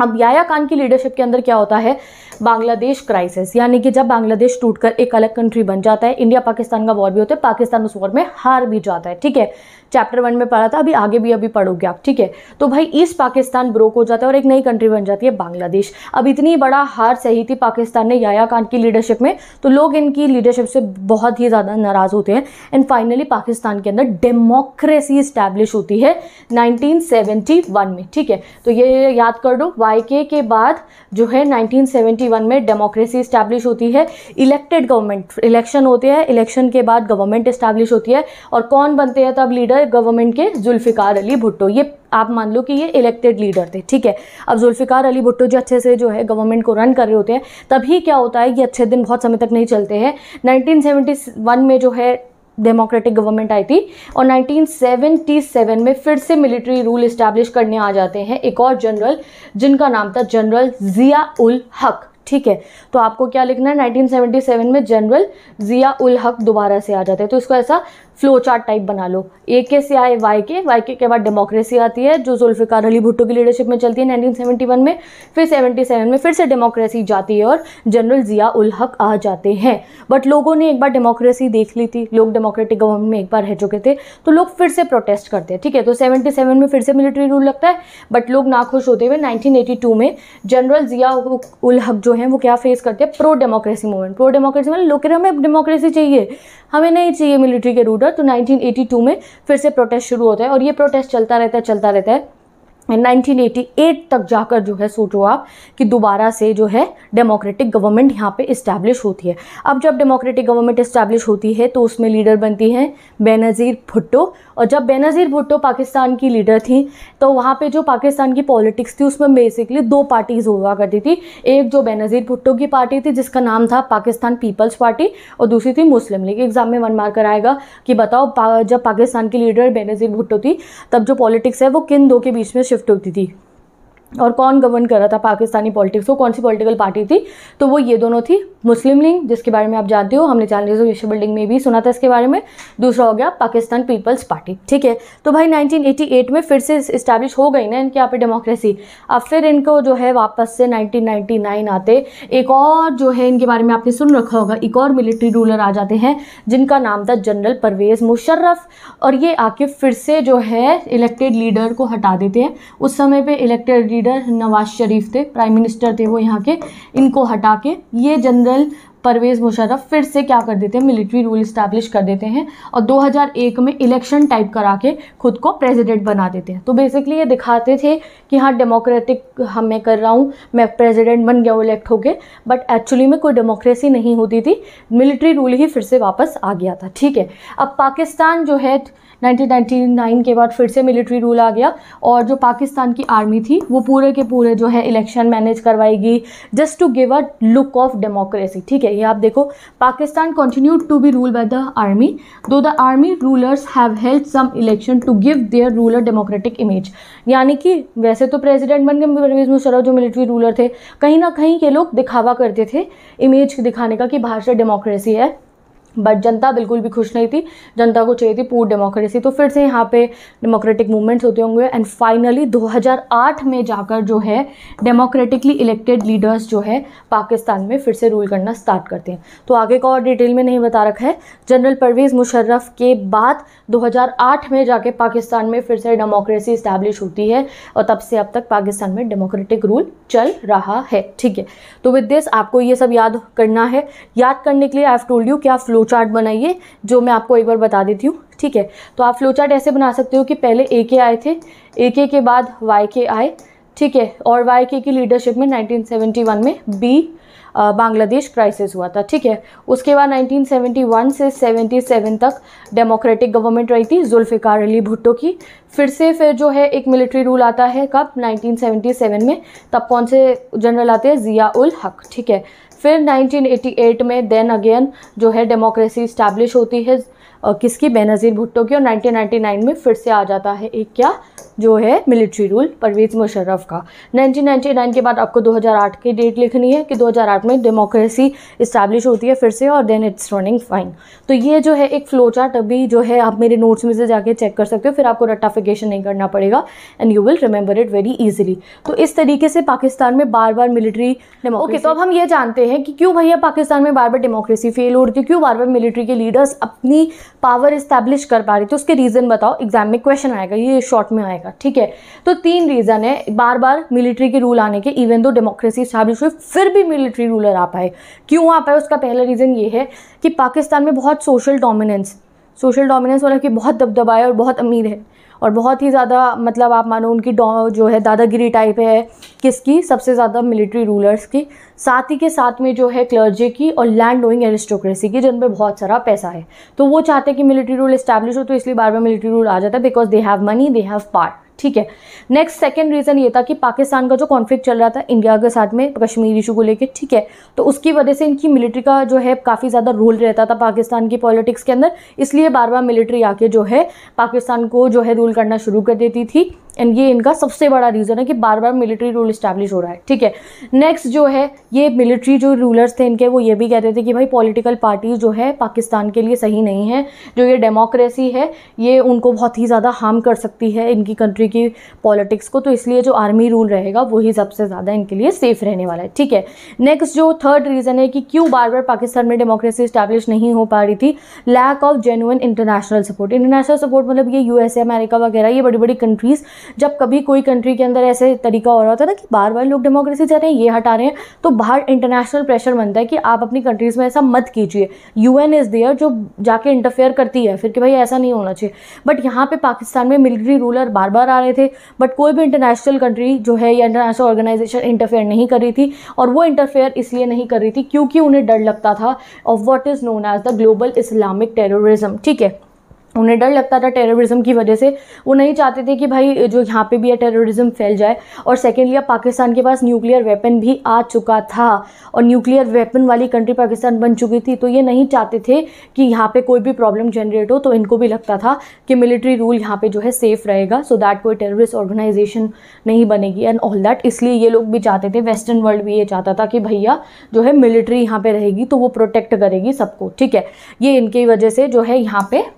अब याया खान की लीडरशिप के अंदर क्या होता है बांग्लादेश क्राइसिस यानी कि जब बांग्लादेश टूटकर एक अलग कंट्री बन जाता है इंडिया पाकिस्तान का वॉर भी होता है पाकिस्तान उस वॉर में हार भी जाता है ठीक है चैप्टर वन में पढ़ा था अभी आगे भी अभी पढ़ोगे आप ठीक है तो भाई ईस्ट पाकिस्तान ब्रोक हो जाता है और एक नई कंट्री बन जाती है बांग्लादेश अब इतनी बड़ा हार सही थी पाकिस्तान ने याया खान की लीडरशिप में तो लोग इनकी लीडरशिप से बहुत ही ज़्यादा नाराज़ होते हैं एंड फाइनली पाकिस्तान के अंदर डेमोक्रेसी इस्टेब्लिश होती है नाइनटीन में ठीक है तो ये याद कर लो वाई के बाद जो है नाइनटीन में डेमोक्रेसी इस्टेब्लिश होती है इलेक्टेड गवर्नमेंट इलेक्शन होते हैं इलेक्शन के बाद गवर्नमेंट इस्टेब्लिश होती है और कौन बनते हैं तब लीडर है गवर्नमेंट के जुल्फ़िकार अली भुट्टो ये आप मान लो कि ये इलेक्टेड लीडर थे ठीक है अब जुल्फ़िकार अली भुट्टो जो अच्छे से जो है गवर्नमेंट को रन कर रहे होते हैं तभी क्या होता है ये अच्छे दिन बहुत समय तक नहीं चलते हैं नाइनटीन में जो है डेमोक्रेटिक गवर्नमेंट आई थी और 1977 में फिर से मिलिट्री रूल इस्टेब्लिश करने आ जाते हैं एक और जनरल जिनका नाम था जनरल ज़िया उल हक ठीक है तो आपको क्या लिखना है 1977 में जनरल ज़िया उल हक दोबारा से आ जाते हैं तो इसको ऐसा फ्लो चार्ट टाइप बना लो ए के से आए वाई के वाई के के बाद डेमोक्रेसी आती है जो जुल्फ़िकार अली भुट्टो की लीडरशिप में चलती है 1971 में फिर 77 में फिर से डेमोक्रेसी जाती है और जनरल ज़िया उल हक आ जाते हैं बट लोगों ने एक बार डेमोक्रेसी देख ली थी लोग डेमोक्रेटिक गवर्नमेंट में एक बार रह चुके थे तो लोग फिर से प्रोटेस्ट करते हैं ठीक है तो सेवेंटी में फिर से मिलिट्री रूल लगता है बट लोग नाखुश होते हुए नाइनटीन में जनरल ज़िया उल हक जो है वो क्या फेस करते हैं pro democracy movement pro democracy मतलब लोग हमें डेमोक्रेसी चाहिए हमें नहीं चाहिए मिलिट्री के रूडर तो 1982 में फिर से प्रोटेस्ट शुरू होता है और ये प्रोटेस्ट चलता रहता है चलता रहता है 1988 तक जाकर जो है सोचो आप कि दोबारा से जो है डेमोक्रेटिक गवर्नमेंट यहाँ पे इस्टेब्लिश होती है अब जब डेमोक्रेटिक गवर्नमेंट इस्टेब्लिश होती है तो उसमें लीडर बनती हैं बेनज़ीर भुट्टो और जब बेनज़ीर भुट्टो पाकिस्तान की लीडर थी तो वहाँ पे जो पाकिस्तान की पॉलिटिक्स थी उसमें बेसिकली दो पार्टीज़ हुआ करती थी एक जो बेनज़ीर भुट्टो की पार्टी थी जिसका नाम था पाकिस्तान पीपल्स पार्टी और दूसरी थी मुस्लिम लीग एग्ज़ाम में वन मार्कर आएगा कि बताओ जब पाकिस्तान की लीडर बेनज़ीर भुट्टो थी तब जो पॉलिटिक्स है वो किन दो के बीच में शिफ्ट होती थी और कौन गवर्न कर रहा था पाकिस्तानी पॉलिटिक्स को कौन सी पॉलिटिकल पार्टी थी तो वो ये दोनों थी मुस्लिम लीग जिसके बारे में आप जानते हो हमने चैनल ऑफ विश्व बिल्डिंग में भी सुना था इसके बारे में दूसरा हो गया पाकिस्तान पीपल्स पार्टी ठीक है तो भाई 1988 में फिर से इस्टेब्लिश हो गई ना इनके यहाँ पर डेमोक्रेसी अब फिर इनको जो है वापस से नाइनटीन आते एक और जो है इनके बारे में आपने सुन रखा होगा एक और मिलिट्री रूलर आ जाते हैं जिनका नाम था जनरल परवेज़ मुशर्रफ और ये आके फिर से जो है इलेक्टेड लीडर को हटा देते हैं उस समय पर इलेक्टेड लीडर नवाज शरीफ थे प्राइम मिनिस्टर थे वो यहाँ के इनको हटा के ये जनरल परवेज़ मुशर्रफ फिर से क्या कर देते हैं मिलिट्री रूल इस्टेब्लिश कर देते हैं और 2001 में इलेक्शन टाइप करा के खुद को प्रेसिडेंट बना देते हैं तो बेसिकली ये दिखाते थे कि हाँ डेमोक्रेटिक हम मैं कर रहा हूँ मैं प्रेसिडेंट बन गया हूँ इलेक्ट होके बट एक्चुअली में कोई डेमोक्रेसी नहीं होती थी मिलिट्री रूल ही फिर से वापस आ गया था ठीक है अब पाकिस्तान जो है 1999 के बाद फिर से मिलिट्री रूल आ गया और जो पाकिस्तान की आर्मी थी वो पूरे के पूरे जो है इलेक्शन मैनेज करवाएगी just to give a look of democracy ठीक है ये आप देखो Pakistan continue to be rule by the army though the army rulers have help some election to give their rule democratic image यानी कि वैसे तो प्रेजिडेंट बन गए परवेज मुशरफ जो मिलिट्री रूलर थे कहीं ना कहीं ये लोग दिखावा करते थे इमेज दिखाने का कि बाहर से डेमोक्रेसी है बट जनता बिल्कुल भी खुश नहीं थी जनता को चाहिए थी पूर्ण डेमोक्रेसी तो फिर से यहाँ पे डेमोक्रेटिक मूवमेंट्स होते होंगे एंड फाइनली 2008 में जाकर जो है डेमोक्रेटिकली इलेक्टेड लीडर्स जो है पाकिस्तान में फिर से रूल करना स्टार्ट करते हैं तो आगे का और डिटेल में नहीं बता रखा है जनरल परवेज़ मुशर्रफ के बाद दो में जाके पाकिस्तान में फिर से डेमोक्रेसी इस्टेब्लिश होती है और तब से अब तक पाकिस्तान में डेमोक्रेटिक रूल चल रहा है ठीक है तो विद दिस आपको ये सब याद करना है याद करने के लिए आई हैव टोल्ड यू क्या फ्लो फ्लो चार्ट बनाइए जो मैं आपको एक बार बता देती हूँ ठीक है तो आप फ्लो चार्ट ऐसे बना सकते हो कि पहले ए के आए थे ए के के बाद वाई के आए ठीक है और वाई के की लीडरशिप में 1971 में बी बांग्लादेश क्राइसिस हुआ था ठीक है उसके बाद 1971 से 77 तक डेमोक्रेटिक गवर्नमेंट रही थी जुल्फ़िकार अली भुट्टो की फिर से फिर जो है एक मिलिट्री रूल आता है कब 1977 में तब कौन से जनरल आते हैं ज़िया उल हक ठीक है फिर 1988 में देन अगेन जो है डेमोक्रेसी इस्टेब्लिश होती है किसकी बेनज़ीर भुट्टो की और 1999 में फिर से आ जाता है एक क्या जो है मिलिट्री रूल परवेज़ मुशर्रफ का 1999 के बाद आपको 2008 की डेट लिखनी है कि 2008 में डेमोक्रेसी इस्टेब्लिश होती है फिर से और देन इट्स रनिंग फाइन तो ये जो है एक फ्लो चार्ट अभी जो है आप मेरे नोट्स में से जाके चेक कर सकते हो फिर आपको रट्टाफिकेशन नहीं करना पड़ेगा and you will remember it very easily तो इस तरीके से पाकिस्तान में बार बार मिलिट्री ओके तो अब हम ये जानते हैं कि क्यों भैया पाकिस्तान में बार बार डेमोक्रेसी फेल हो रही है क्यों बार बार मिलिट्री के लीडर्स अपनी पावर इस्टेब्लिश कर पा रही थी तो उसके रीज़न बताओ एग्जाम में क्वेश्चन आएगा ये शॉर्ट में आएगा ठीक है तो तीन रीज़न है बार बार मिलिट्री के रूल आने के इवन दो डेमोक्रेसी इस्टेब्लिश हुई फिर भी मिलिट्री रूलर आ पाए क्यों आ पाए उसका पहला रीज़न ये है कि पाकिस्तान में बहुत सोशल डोमिनेंस सोशल डोमिनेंस वाला कि बहुत दबदबा है और बहुत अमीर है और बहुत ही ज़्यादा मतलब आप मानो उनकी जो है दादागिरी टाइप है किसकी सबसे ज़्यादा मिलिट्री रूलर्स की साथ ही के साथ में जो है क्लर्जी की और लैंड डोइंग एरिस्टोक्रेसी की जिन पर बहुत सारा पैसा है तो वो चाहते हैं कि मिलिट्री रूल इस्टेब्लिश हो तो इसलिए बार बार मिलिट्री रूल आ जाता है because they have money they have part ठीक है नेक्स्ट सेकेंड रीज़न ये था कि पाकिस्तान का जो कॉन्फ्लिक्ट चल रहा था इंडिया के साथ में कश्मीर इशू को लेकर ठीक है तो उसकी वजह से इनकी मिलिट्री का जो है काफ़ी ज़्यादा रोल रहता था पाकिस्तान की पॉलिटिक्स के अंदर इसलिए बार बार मिलिट्री आके जो है पाकिस्तान को जो है रूल करना शुरू कर देती थी एंड ये इनका सबसे बड़ा रीज़न है कि बार बार मिलिट्री रूल इस्टेब्लिश हो रहा है ठीक है नेक्स्ट जो है ये मिलिट्री जो रूलर्स थे इनके वो ये भी कहते थे कि भाई पॉलिटिकल पार्टीज जो है पाकिस्तान के लिए सही नहीं है जो ये डेमोक्रेसी है ये उनको बहुत ही ज़्यादा हार्म कर सकती है इनकी कंट्री की पॉलिटिक्स को तो इसलिए जो आर्मी रूल रहेगा वही सबसे ज़्यादा इनके लिए सेफ़ रहने वाला है ठीक है नेक्स्ट जो थर्ड रीज़न है कि क्यों बार बार पाकिस्तान में डेमोक्रेसी इस्टेब्लिश नहीं हो पा रही थी lack of genuine international support international support मतलब ये यू अमेरिका वगैरह ये बड़ी बड़ी कंट्रीज़ जब कभी कोई कंट्री के अंदर ऐसे तरीका हो रहा होता है ना कि बार बार लोग डेमोक्रेसी चाह रहे हैं ये हटा रहे हैं तो बाहर इंटरनेशनल प्रेशर बनता है कि आप अपनी कंट्रीज़ में ऐसा मत कीजिए यू एन इज़ देयर जो जाके इंटरफेयर करती है फिर कि भाई ऐसा नहीं होना चाहिए बट यहाँ पर पाकिस्तान में मिलिट्री रूलर बार बार आ रहे थे बट कोई भी इंटरनेशनल कंट्री जो है या इंटरनेशनल ऑर्गेनाइजेशन इंटरफेयर नहीं कर रही थी और वो इंटरफेयर इसलिए नहीं कर रही थी क्योंकि उन्हें डर लगता था of what is known as the global Islamic terrorism ठीक है उन्हें डर लगता था टेररिज्म की वजह से वो नहीं चाहते थे कि भाई जो यहाँ पे भी है टेररिज्म फैल जाए और सेकेंडली अब पाकिस्तान के पास न्यूक्लियर वेपन भी आ चुका था और न्यूक्लियर वेपन वाली कंट्री पाकिस्तान बन चुकी थी तो ये नहीं चाहते थे कि यहाँ पे कोई भी प्रॉब्लम जनरेट हो तो इनको भी लगता था कि मिलिट्री रूल यहाँ पर जो है सेफ़ रहेगा सो दैट कोई टेररिस्ट ऑर्गेनाइजेशन नहीं बनेगी एंड ऑल दैट इसलिए ये लोग भी चाहते थे वेस्टर्न वर्ल्ड भी ये चाहता था कि भैया जो है मिलिट्री यहाँ पर रहेगी तो वो प्रोटेक्ट करेगी सबको ठीक है ये इनकी वजह से जो है यहाँ पर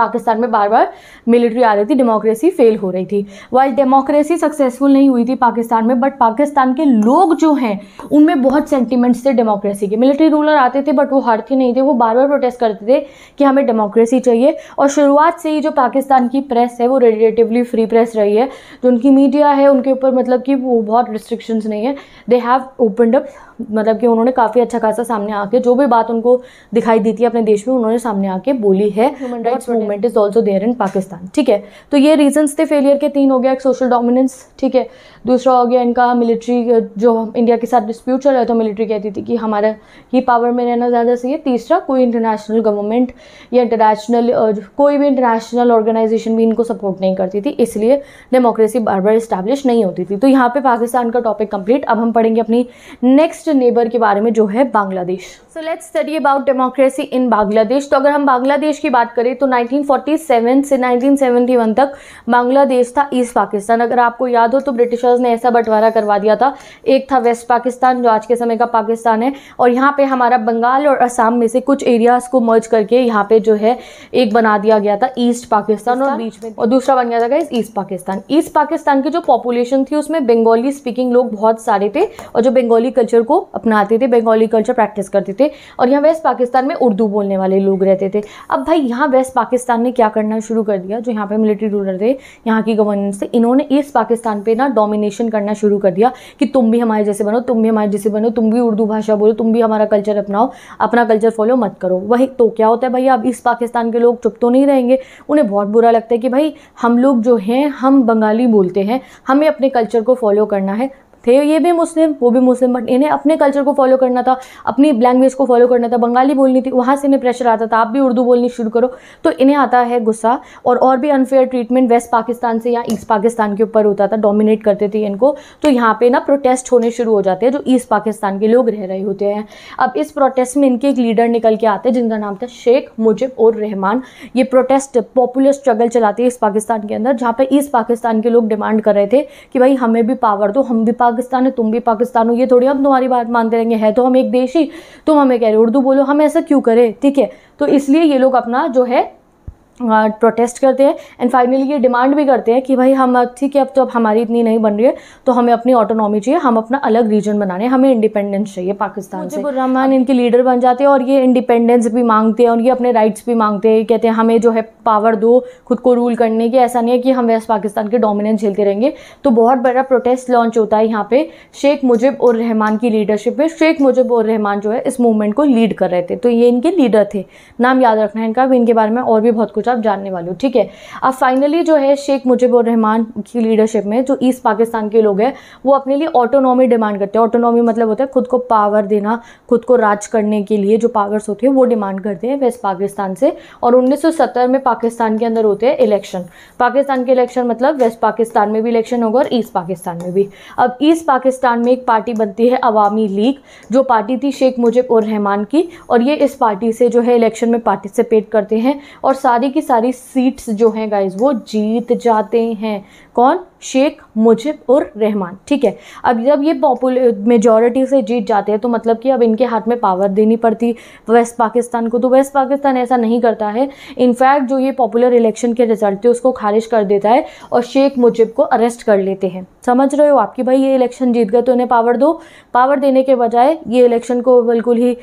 पाकिस्तान में बार बार मिलिट्री आ रही थी डेमोक्रेसी फेल हो रही थी वाइल डेमोक्रेसी सक्सेसफुल नहीं हुई थी पाकिस्तान में बट पाकिस्तान के लोग जो हैं उनमें बहुत सेंटिमेंट्स थे डेमोक्रेसी के मिलिट्री रूलर आते थे बट वो हारते नहीं थे वो बार बार प्रोटेस्ट करते थे कि हमें डेमोक्रेसी चाहिए और शुरुआत से ही जो पाकिस्तान की प्रेस है वो रिलेटिवली फ्री प्रेस रही है जो उनकी मीडिया है उनके ऊपर मतलब कि वो बहुत रिस्ट्रिक्शंस नहीं है दे हैव ओपनड अप मतलब कि उन्होंने काफ़ी अच्छा खासा सामने आके जो भी बात उनको दिखाई दी थी अपने देश में उन्होंने सामने आके बोली है movement is also there in Pakistan ठीक है तो ये रीजन्स थे फेलियर के तीन हो गया एक सोशल डोमिनेंस ठीक है दूसरा हो गया इनका मिलिट्री जो इंडिया के साथ डिस्प्यूट चल रहा तो मिलिट्री कहती थी कि हमारा ही पावर में रहना ज़्यादा सही है तीसरा कोई इंटरनेशनल गवर्नमेंट या इंटरनेशनल कोई भी इंटरनेशनल ऑर्गेनाइजेशन भी इनको सपोर्ट नहीं करती थी इसलिए डेमोक्रेसी बार बार इस्टेब्लिश नहीं होती थी तो यहाँ पर पाकिस्तान का टॉपिक कंप्लीट अब हम पढ़ेंगे अपनी नेक्स्ट नेबर के बारे में जो है Bangladesh so let's study about democracy in Bangladesh तो अगर हम बांग्लादेश की बात करें तो 1947 से 1971 तक बांग्लादेश था ईस्ट पाकिस्तान अगर आपको याद हो तो ब्रिटिशर्स ने ऐसा बंटवारा करवा दिया था एक था वेस्ट पाकिस्तान जो आज के समय का पाकिस्तान है और यहाँ पर हमारा बंगाल और असम में से कुछ एरियाज़ को मर्ज करके यहाँ पर जो है एक बना दिया गया था ईस्ट पाकिस्तान और बीच में और दूसरा बन गया था ईस्ट पाकिस्तान ईस्ट पाकिस्तान की जो पॉपुलेशन थी उसमें बंगाली स्पीकिंग लोग बहुत सारे थे और जो बंगाली कल्चर को अपनाते थे बंगाली कल्चर प्रैक्टिस करते थे और यहाँ वेस्ट पाकिस्तान में उर्दू बोलने वाले लोग रहते थे अब भाई यहाँ वेस्ट पाकिस्तान ने क्या करना शुरू कर दिया जो यहाँ पे मिलिट्री रूलर थे यहाँ की गवर्नेंस थे इन्होंने ईस्ट पाकिस्तान पर ना डोमिनेशन करना शुरू कर दिया कि तुम भी हमारे जैसे बनो तुम भी हमारे जैसे बनो तुम भी उर्दू भाषा बोलो तुम भी हमारा कल्चर अपनाओ अपना कल्चर फॉलो मत करो वही तो क्या होता है भैया अब ईस्ट पाकिस्तान के लोग चुप तो नहीं रहेंगे उन्हें बहुत बुरा लगता है कि भाई हम लोग जो हैं हम बंगाली बोलते हैं हमें अपने कल्चर को फॉलो करना है थे ये भी मुस्लिम वो भी मुस्लिम बट इन्हें अपने कल्चर को फॉलो करना था अपनी लैंग्वेज को फॉलो करना था बंगाली बोलनी थी वहाँ से इन्हें प्रेशर आता था आप भी उर्दू बोलनी शुरू करो तो इन्हें आता है गुस्सा और और भी अनफेयर ट्रीटमेंट वेस्ट पाकिस्तान से या ईस्ट पाकिस्तान के ऊपर होता था डोमिनेट करते थे इनको तो यहाँ पर ना प्रोटेस्ट होने शुरू हो जाते हैं जो ईस्ट पाकिस्तान के लोग रह रहे होते हैं अब इस प्रोटेस्ट में इनके एक लीडर निकल के आते हैं जिनका नाम था शेख मुजिब और रहमान ये प्रोटेस्ट पॉपुलर स्ट्रगल चलाते हैं ईस्ट पाकिस्तान के अंदर जहाँ पर ईस्ट पाकिस्तान के लोग डिमांड कर रहे थे कि भाई हमें भी पावर दो हम भी पाकिस्तान है तुम भी पाकिस्तान हो ये थोड़ी हम तुम्हारी बात मानते रहेंगे है तो हम एक देश ही तुम हमें कह रहे उर्दू बोलो हम ऐसा क्यों करें ठीक है तो इसलिए ये लोग अपना जो है प्रोटेस्ट करते हैं एंड फाइनली ये डिमांड भी करते हैं कि भाई हम ठीक है अब तो अब हमारी इतनी नहीं बन रही है तो हमें अपनी ऑटोनॉमी चाहिए हम अपना अलग रीजन बनाने हमें इंडिपेंडेंस चाहिए पाकिस्तान से रहमान इनके लीडर बन जाते हैं और ये इंडिपेंडेंस भी मांगते हैं और ये अपने राइट्स भी मांगते हैं कहते हैं हमें जो है पावर दो खुद को रूल करने की ऐसा नहीं है कि हम वेस्ट पाकिस्तान के डोमिनेंस झेलते रहेंगे तो बहुत बड़ा प्रोटेस्ट लॉन्च होता है यहाँ पे शेख मुजिब और रहमान की लीडरशिप में शेख मुजिब और रहमान जो है इस मूवमेंट को लीड कर रहे थे तो ये इनके लीडर थे नाम याद रखना है इनका इनके बारे में और भी बहुत कुछ आप जानने वाली हूँ ठीक है अब फाइनली जो है शेख मुजिबुर रहमान की लीडरशिप में जो ईस्ट पाकिस्तान के लोग हैं वो अपने लिए ऑटोनॉमी डिमांड करते हैं ऑटोनॉमी मतलब होता है खुद को पावर देना खुद को राज करने के लिए जो पावर्स होती है वो डिमांड करते हैं वेस्ट पाकिस्तान से और उन्नीस में पाकिस्तान के अंदर होते हैं इलेक्शन पाकिस्तान के इलेक्शन मतलब वेस्ट पाकिस्तान में भी इलेक्शन होगा और ईस्ट पाकिस्तान में भी अब ईस्ट पाकिस्तान में एक पार्टी बनती है अवामी लीग जो पार्टी थी शेख मुजिब और रहमान की और ये इस पार्टी से जो है इलेक्शन में पार्टिसिपेट करते हैं और सारी की सारी सीट्स जो हैं गाइज वो जीत जाते हैं कौन शेख मुजिब और रहमान ठीक है अब जब ये पॉपुल मेजॉरिटी से जीत जाते हैं तो मतलब कि अब इनके हाथ में पावर देनी पड़ती वेस्ट पाकिस्तान को तो वेस्ट पाकिस्तान ऐसा नहीं करता है इनफैक्ट जो ये पॉपुलर इलेक्शन के रिजल्ट थे उसको खारिज कर देता है और शेख मुजिब को अरेस्ट कर लेते हैं समझ रहे हो आपकी भाई ये इलेक्शन जीत गए तो इन्हें पावर दो पावर देने के बजाय ये इलेक्शन को बिल्कुल ही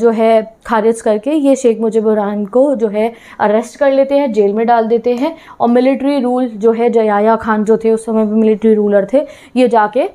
जो है खारिज करके ये शेख मुजिब रहमान को जो है अरेस्ट कर लेते हैं जेल में डाल देते हैं और मिलिट्री रूल जो है जयाया खान जो थे थे उस समय भी मिलिट्री रूलर थे ये जाके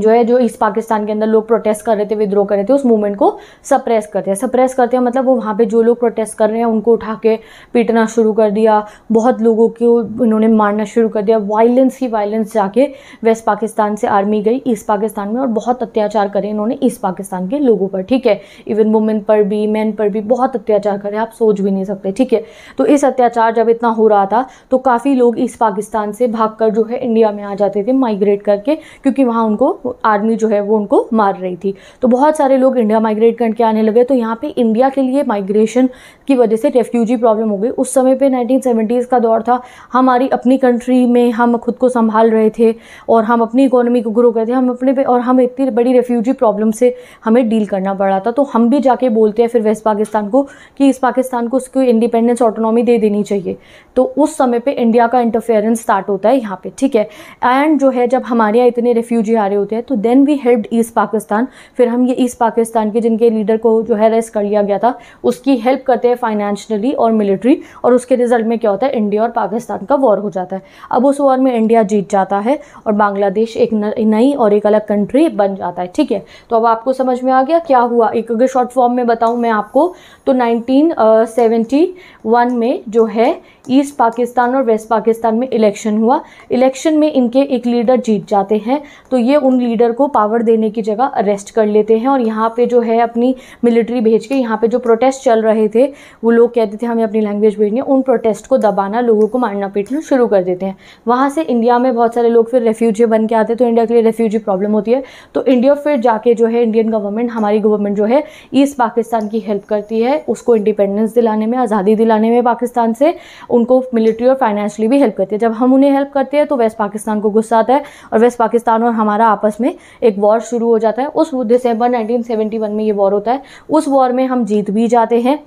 जो है जो इस पाकिस्तान के अंदर लोग प्रोटेस्ट कर रहे थे विद्रोह कर रहे थे उस मूवमेंट को सप्रेस करते हैं सप्रेस करते हैं मतलब वो वहाँ पे जो लोग प्रोटेस्ट कर रहे हैं उनको उठा के पीटना शुरू कर दिया बहुत लोगों को उन्होंने मारना शुरू कर दिया वायलेंस ही वायलेंस जाके वेस्ट पाकिस्तान से आर्मी गई ईस्ट पाकिस्तान में और बहुत अत्याचार करे इन्होंने ईस्ट पाकिस्तान के लोगों पर ठीक है इवन वुमेन पर भी मैन पर भी बहुत अत्याचार करे आप सोच भी नहीं सकते ठीक है तो इस अत्याचार जब इतना हो रहा था तो काफ़ी लोग ईस्ट पाकिस्तान से भाग जो है इंडिया में आ जाते थे माइग्रेट करके क्योंकि वहाँ उनको आर्मी जो है वो उनको मार रही थी तो बहुत सारे लोग इंडिया माइग्रेट करके आने लगे तो यहाँ पे इंडिया के लिए माइग्रेशन की वजह से रेफ्यूजी प्रॉब्लम हो गई उस समय पे 1970s का दौर था हमारी अपनी कंट्री में हम खुद को संभाल रहे थे और हम अपनी इकोनॉमी को ग्रो कर रहे थे हम अपने पे और हम इतनी बड़ी रेफ्यूजी प्रॉब्लम से हमें डील करना पड़ रहा था तो हम भी जाके बोलते हैं फिर वेस्ट पाकिस्तान को कि इस पाकिस्तान को उसकी इंडिपेंडेंस ऑटोनॉमी दे देनी चाहिए तो उस समय पर इंडिया का इंटरफेरेंस स्टार्ट होता है यहाँ पर ठीक है एंड जो है जब हमारे यहाँ इतने रेफ्यूजी आ रहे होते होते हैं तो then we held east Pakistan फिर हम ये ईस्ट पाकिस्तान के जिनके लीडर को जो है रेस्ट कर लिया गया था उसकी हेल्प करते हैं फाइनेंशियली और मिलिट्री और उसके रिजल्ट में क्या होता है इंडिया और पाकिस्तान का वॉर हो जाता है अब उस वॉर में इंडिया जीत जाता है और बांग्लादेश एक नई और एक अलग कंट्री बन जाता है ठीक है तो अब आपको समझ में आ गया क्या हुआ एक अगर शॉर्ट फॉर्म में बताऊँ मैं आपको तो नाइनटीन uh, में जो है ईस्ट पाकिस्तान और वेस्ट पाकिस्तान में इलेक्शन हुआ इलेक्शन में इनके एक लीडर जीत जाते हैं तो ये उन लीडर को पावर देने की जगह अरेस्ट कर लेते हैं और यहाँ पे जो है अपनी मिलिट्री भेज के यहाँ पे जो प्रोटेस्ट चल रहे थे वो लोग कहते थे हमें अपनी लैंग्वेज भेजनी है उन प्रोटेस्ट को दबाना लोगों को मारना पीटना शुरू कर देते हैं वहाँ से इंडिया में बहुत सारे लोग फिर रेफ्यूजी बन के आते हैं तो इंडिया के लिए रेफ्यूजी प्रॉब्लम होती है तो इंडिया फिर जाके जो है इंडियन गवर्नमेंट हमारी गवर्नमेंट जो है ईस्ट पाकिस्तान की हेल्प करती है उसको इंडिपेंडेंस दिलाने में आज़ादी दिलाने में पाकिस्तान से उनको मिलिट्री और फाइनेंशली भी हेल्प करती है जब हम उन्हें हेल्प करते हैं तो वेस्ट पाकिस्तान को गुस्सा आता है और वेस्ट पाकिस्तान और हमारा आपस में एक वॉर शुरू हो जाता है उस दिसंबर नाइनटीन में ये वॉर होता है उस वॉर में हम जीत भी जाते हैं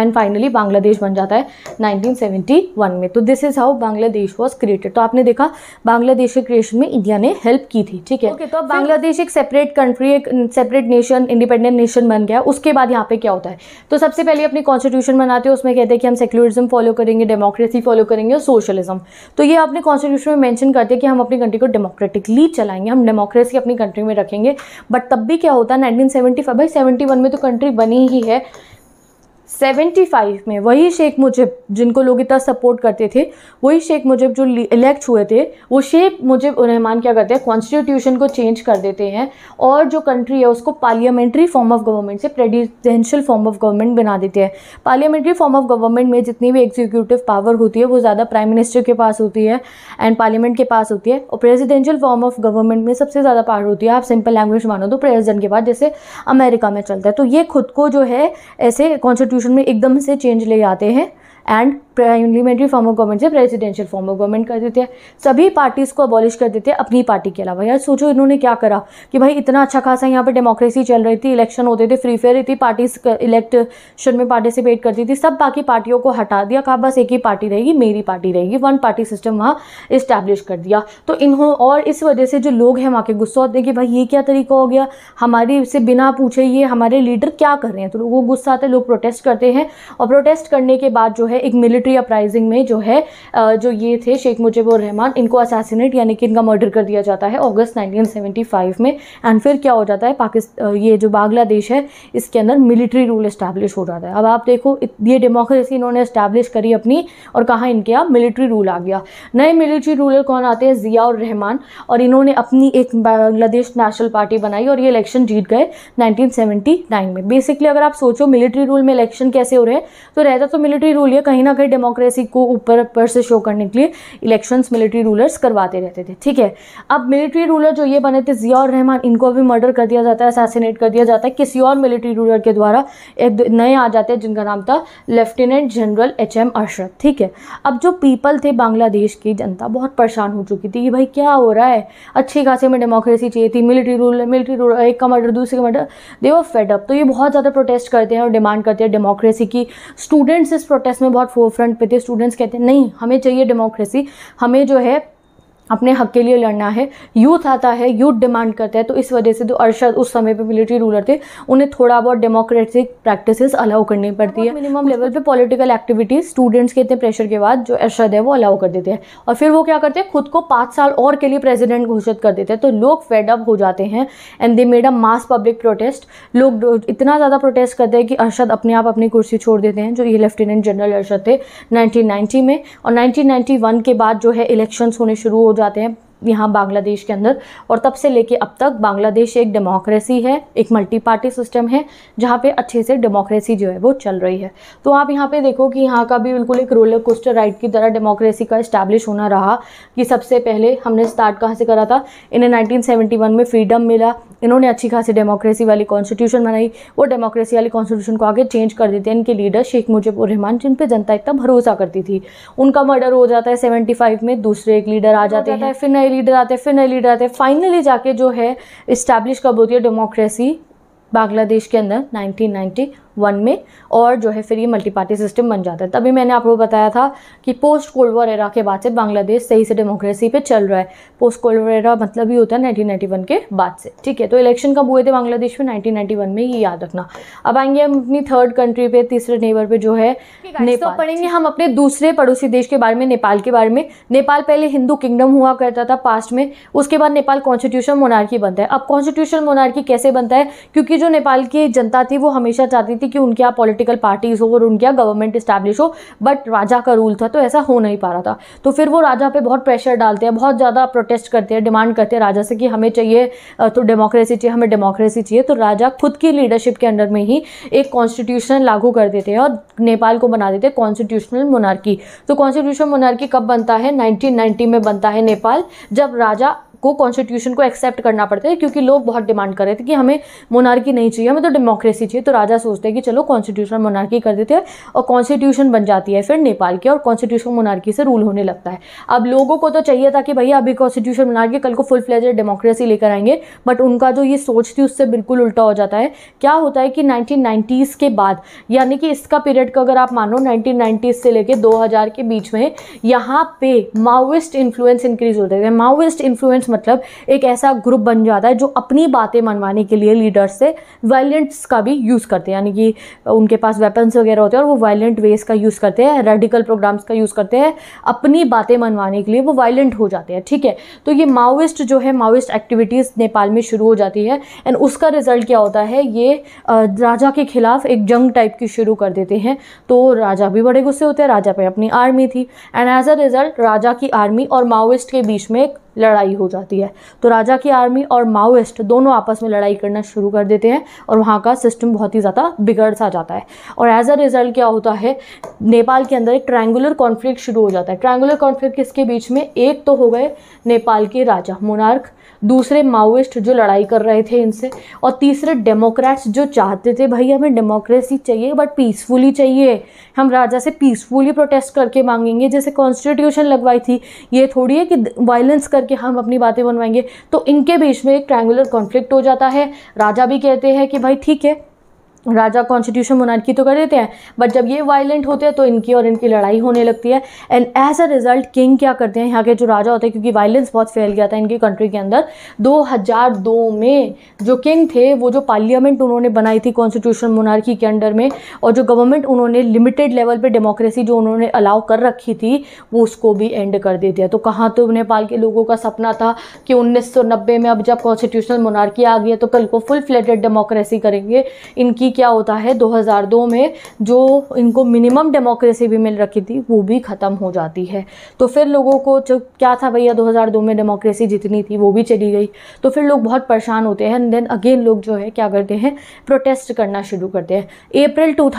एंड फाइनली बांग्लादेश बन जाता है 1971 में तो this is how Bangladesh was created तो आपने देखा बांग्लादेश के क्रिएशन में इंडिया ने हेल्प की थी ठीक है okay, तो अब बांग्लादेश एक सेपरेट कंट्री एक सेपरेट नेशन इंडिपेंडेंट नेशन बन गया उसके बाद यहाँ पे क्या होता है तो सबसे पहले अपनी कॉन्स्टिट्यूशन बनाते हैं उसमें कहते हैं कि हम सेक्युलरिज्म फॉलो करेंगे डेमोक्रेसी फॉलो करेंगे और सोशलिज्म तो ये अपने कॉन्स्टिट्यूशन में मैंशन करते हैं कि हम अपनी कंट्री को डेमोक्रेटिकली चलाएंगे हम डेमोक्रेसी अपनी कंट्री में रखेंगे बट तब भी क्या होता है नाइनटीन सेवेंटी भाई सेवेंटी में तो कंट्री बनी ही है 75 में वही शेख मुजिब जिनको लोग इतना सपोर्ट करते थे वही शेख मुजिब जो इलेक्ट हुए थे वो शेख मुजिब रहमान क्या करते हैं कॉन्स्टिट्यूशन को चेंज कर देते हैं और जो कंट्री है उसको पार्लियामेंट्री फॉर्म ऑफ गवर्नमेंट से प्रेडिडेंशियल फॉर्म ऑफ गवर्नमेंट बना देते हैं पार्लियामेंट्री फॉर्म ऑफ गवर्नमेंट में जितनी भी एग्जीक्यूटिव पावर होती है वो ज़्यादा प्राइम मिनिस्टर के पास होती है एंड पार्लियामेंट के पास होती है और प्रेजिडेंशियल फॉर्म ऑफ गवर्नमेंट में सबसे ज़्यादा पावर होती है आप सिंपल लैंग्वेज मानो तो प्रेजिडेंट के पास जैसे अमेरिका में चलता है तो ये खुद को जो है ऐसे कॉन्स्टिट्यूशन कॉन्स्टिट्यूशन में एकदम से चेंज ले आते हैं and parliamentary form of government से प्रेसिडेंशियल फॉर्म ऑफ गवर्नमेंट कर देते हैं सभी पार्टीज़ को अबॉलिश कर देते हैं अपनी पार्टी के अलावा यार सोचो इन्होंने क्या करा कि भाई इतना अच्छा खासा यहाँ पर डेमोक्रेसी चल रही थी इलेक्शन होते थे फ्री फेयर थी पार्टीज इलेक्शन में पार्टिसिपेट करती थी सब बाकी पार्टियों को हटा दिया कहा बस एक ही पार्टी रहेगी मेरी पार्टी रहेगी वन पार्टी सिस्टम वहाँ इस्टेब्लिश कर दिया तो इन्हों और इस वजह से जो लोग हैं वहाँ के गुस्सा होते हैं कि भाई ये क्या तरीका हो गया हमारी से बिना पूछे ये हमारे लीडर क्या कर रहे हैं तो वो गुस्सा आते हैं लोग प्रोटेस्ट करते हैं और प्रोटेस्ट करने के बाद जो है एक मिलिट्री अपराइजिंग में जो है जो ये थे शेख मुजिबुर रहमान इनको असैसिनेट यानी कि इनका मर्डर कर दिया जाता है अगस्त 1975 में एंड फिर क्या हो जाता है पाकिस्तान ये जो बांग्लादेश है इसके अंदर मिलिट्री रूल इस्टेब्लिश हो जाता है अब आप देखो ये डेमोक्रेसी इन्होंने इस्टेब्लिश करी अपनी और कहाँ इनके यहाँ मिलिट्री रूल आ गया नए मिलिट्री रूलर कौन आते हैं ज़िया और रहमान और इन्होंने अपनी एक बांग्लादेश नेशनल पार्टी बनाई और ये इलेक्शन जीत गए 1979 में बेसिकली अगर आप सोचो मिलिट्री रूल में इलेक्शन कैसे हो रहे हैं तो रहता तो मिलिट्री रूल ये कहीं ना कहीं डेमोक्रेसी को ऊपर ऊपर से शो करने के लिए इलेक्शंस मिलिट्री रूलर्स करवाते रहते थे ठीक है अब मिलिट्री रूलर जो ये बने थे जिया रहमान इनको भी मर्डर कर दिया जाता है असैसिनेट कर दिया जाता है किसी और मिलिट्री रूलर के द्वारा एक नए आ जाते हैं जिनका नाम था lieutenant general H M Ashraf ठीक है अब जो पीपल थे बांग्लादेश की जनता बहुत परेशान हो चुकी थी कि भाई क्या हो रहा है अच्छी खासी में डेमोक्रेसी चाहिए थी मिलिट्री रूलर मिलिट्री रूलर एक का मर्डर दूसरे का मर्डर दे वो फेडअप तो ये बहुत ज़्यादा प्रोटेस्ट करते हैं और डिमांड करते हैं डेमोक्रेसी की स्टूडेंट्स इस प्रोटेस्ट में बहुत फोर फ्रंट पे थे स्टूडेंट्स कहते हैं नहीं हमें चाहिए डेमोक्रेसी हमें जो है अपने हक के लिए लड़ना है यूथ आता है यूथ डिमांड करता है तो इस वजह से जो अरशद उस समय पर मिलिट्री रूलर थे उन्हें थोड़ा बहुत डेमोक्रेटिक प्रैक्टिस अलाउ करनी पड़ती है मिनिमम लेवल पर पॉलिटिकल एक्टिविटीज़ स्टूडेंट्स के इतने प्रेशर के बाद जो अरशद है वो अलाउ कर देते हैं और फिर वो क्या करते हैं खुद को पाँच साल और के लिए प्रेजिडेंट घोषित कर देते हैं तो लोग फेडअप हो जाते हैं and they made a mass public protest लोग इतना ज़्यादा प्रोटेस्ट करते हैं कि अरशद अपने आप अपनी कुर्सी छोड़ देते हैं जो ये लेफ्टिनेंट जनरल अरशद थे नाइनटीन में और नाइनटीन के बाद जो है इलेक्शंस होने शुरू हो जाते जाते हैं यहाँ बांग्लादेश के अंदर और तब से लेके अब तक बांग्लादेश एक डेमोक्रेसी है एक मल्टी पार्टी सिस्टम है जहाँ पे अच्छे से डेमोक्रेसी जो है वो चल रही है तो आप यहाँ पे देखो कि यहाँ का भी बिल्कुल एक रोलर कोस्टर राइड की तरह डेमोक्रेसी का इस्टेब्लिश होना रहा कि सबसे पहले हमने स्टार्ट कहाँ से करा था इन्हें नाइनटीन में फ्रीडम मिला इन्होंने अच्छी खासी डेमोक्रेसी वाली कॉन्स्टिट्यूशन बनाई वो डेमोक्रेसी वाली कॉन्स्टिट्यूशन को आगे चेंज कर देते हैं इनके लीडर शेख मुजीबुर रहमान जिन पर जनता इतना भरोसा करती थी उनका मर्डर हो जाता है सेवेंटी में दूसरे एक लीडर आ जाते हैं फिर नए लीडर आते फिर नए लीडर आते फाइनली जाके जो है इस्टेब्लिश कब होती है डेमोक्रेसी बांग्लादेश के अंदर वन में और जो है फिर ये मल्टी पार्टी सिस्टम बन जाता है तभी मैंने आपको बताया था कि पोस्ट कोल्ड वॉर एरा के बाद से बांग्लादेश सही से डेमोक्रेसी पे चल रहा है पोस्ट कोल्ड वॉर एरा मतलब ही होता है नाइनटीन के बाद से ठीक है तो इलेक्शन कब हुए थे बांग्लादेश में नाइनटीन में ये याद रखना अब आएंगे हम अपनी थर्ड कंट्री पे तीसरे नेबर पर जो है तो नेपाल पढ़ेंगे हम अपने दूसरे पड़ोसी देश के बारे में नेपाल के बारे में नेपाल पहले हिंदू किंगडम हुआ करता था पास्ट में उसके बाद नेपाल कॉन्स्टिट्यूशन मोनार्की बनता है अब कॉन्स्टिट्यूशन मोनार्की कैसे बनता है क्योंकि जो नेपाल की जनता थी वो हमेशा चाहती थी कि उनके यहाँ पॉलिटिकल पार्टीज़ हो और उनके यहाँ गवर्नमेंट इस्टेब्लिश हो बट राजा का रूल था तो ऐसा हो नहीं पा रहा था तो फिर वो राजा पे बहुत प्रेशर डालते हैं बहुत ज़्यादा प्रोटेस्ट करते हैं डिमांड करते हैं राजा से कि हमें चाहिए तो डेमोक्रेसी चाहिए हमें डेमोक्रेसी चाहिए तो राजा खुद की लीडरशिप के अंडर में ही एक कॉन्स्टिट्यूशन लागू कर देते हैं और नेपाल को बना देते हैं कॉन्स्टिट्यूशनल मोनार्की तो कॉन्स्टिट्यूशनल मोनार्की कब बनता है नाइनटीन में बनता है नेपाल जब राजा को कॉन्स्टिट्यूशन को एक्सेप्ट करना पड़ता है क्योंकि लोग बहुत डिमांड कर रहे थे कि हमें मोनार्की नहीं चाहिए हमें तो डेमोक्रेसी चाहिए तो राजा सोचते हैं कि चलो कॉन्स्टिट्यूशन मोनार्की कर देते हैं और कॉन्स्टिट्यूशन बन जाती है फिर नेपाल की और कॉन्स्टिट्यूशन मोनार्की से रूल होने लगता है अब लोगों को तो चाहिए था कि भैया अभी कॉन्स्टिट्यूशन बना के कल को फुल फ्लेज डेमोक्रेसी लेकर आएंगे बट उनका जो ये सोच थी उससे बिल्कुल उल्टा हो जाता है क्या होता है कि नाइनटीन के बाद यानी कि इसका पीरियड का अगर आप मानो नाइनटीन से लेकर दो के बीच में यहाँ पे माओइस्ट इन्फ्लुएंस इंक्रीज होते थे माओइस्ट इन्फ्लुएंस मतलब एक ऐसा ग्रुप बन जाता है जो अपनी बातें मनवाने के लिए लीडर्स से वायलेंट्स का भी यूज़ करते हैं यानी कि उनके पास वेपन्स वगैरह होते हैं और वो वायलेंट वेज का यूज़ करते हैं रेडिकल प्रोग्राम्स का यूज़ करते हैं अपनी बातें मनवाने के लिए वो वायलेंट हो जाते हैं ठीक है तो ये माओविस्ट जो है माओविस्ट एक्टिविटीज़ नेपाल में शुरू हो जाती है एंड उसका रिजल्ट क्या होता है ये राजा के खिलाफ एक जंग टाइप की शुरू कर देते हैं तो राजा भी बड़े गुस्से होते हैं राजा पे अपनी आर्मी थी एंड एज अ रिजल्ट राजा की आर्मी और माओविस्ट के बीच में एक लड़ाई हो जाती है तो राजा की आर्मी और माओइस्ट दोनों आपस में लड़ाई करना शुरू कर देते हैं और वहाँ का सिस्टम बहुत ही ज़्यादा बिगड़ सा जाता है और एज अ रिज़ल्ट क्या होता है नेपाल के अंदर एक ट्रायंगुलर कॉन्फ्लिक्ट शुरू हो जाता है ट्रायंगुलर कॉन्फ्लिक्ट किसके बीच में एक तो हो गए नेपाल के राजा मोनार्क दूसरे माओइस्ट जो लड़ाई कर रहे थे इनसे और तीसरे डेमोक्रेट्स जो चाहते थे भाई हमें डेमोक्रेसी चाहिए बट पीसफुली चाहिए हम राजा से पीसफुली प्रोटेस्ट करके मांगेंगे जैसे कॉन्स्टिट्यूशन लगवाई थी ये थोड़ी है कि वायलेंस करके हम अपनी बातें बनवाएंगे तो इनके बीच में एक ट्रैंगुलर कॉन्फ्लिक्ट हो जाता है राजा भी कहते हैं कि भाई ठीक है राजा कॉन्स्टिट्यूशन मोनार्की तो कर देते हैं बट जब ये वायलेंट होते हैं तो इनकी और इनकी लड़ाई होने लगती है and as a result king क्या करते हैं यहाँ के जो राजा होते हैं क्योंकि वायलेंस बहुत फैल गया था इनकी कंट्री के अंदर 2002 में जो किंग थे वो जो पार्लियामेंट उन्होंने बनाई थी कॉन्स्टिट्यूशन मोनार्की के अंडर में और जो गवर्नमेंट उन्होंने लिमिटेड लेवल पर डेमोक्रेसी जो उन्होंने अलाउ कर रखी थी वो उसको भी एंड कर दे दिया तो कहाँ तो नेपाल के लोगों का सपना था कि उन्नीस में अब जब कॉन्स्टिट्यूशनल मोनार्की आ गई है तो कल को फुल फ्लेटेड डेमोक्रेसी करेंगे इनकी क्या होता है 2002 में जो इनको मिनिमम डेमोक्रेसी भी मिल रखी थी वो भी ख़त्म हो जाती है तो फिर लोगों को जो क्या था भैया 2002 में डेमोक्रेसी जितनी थी वो भी चली गई तो फिर लोग बहुत परेशान होते हैं एंड देन अगेन लोग जो है क्या करते हैं प्रोटेस्ट करना शुरू करते हैं अप्रैल टू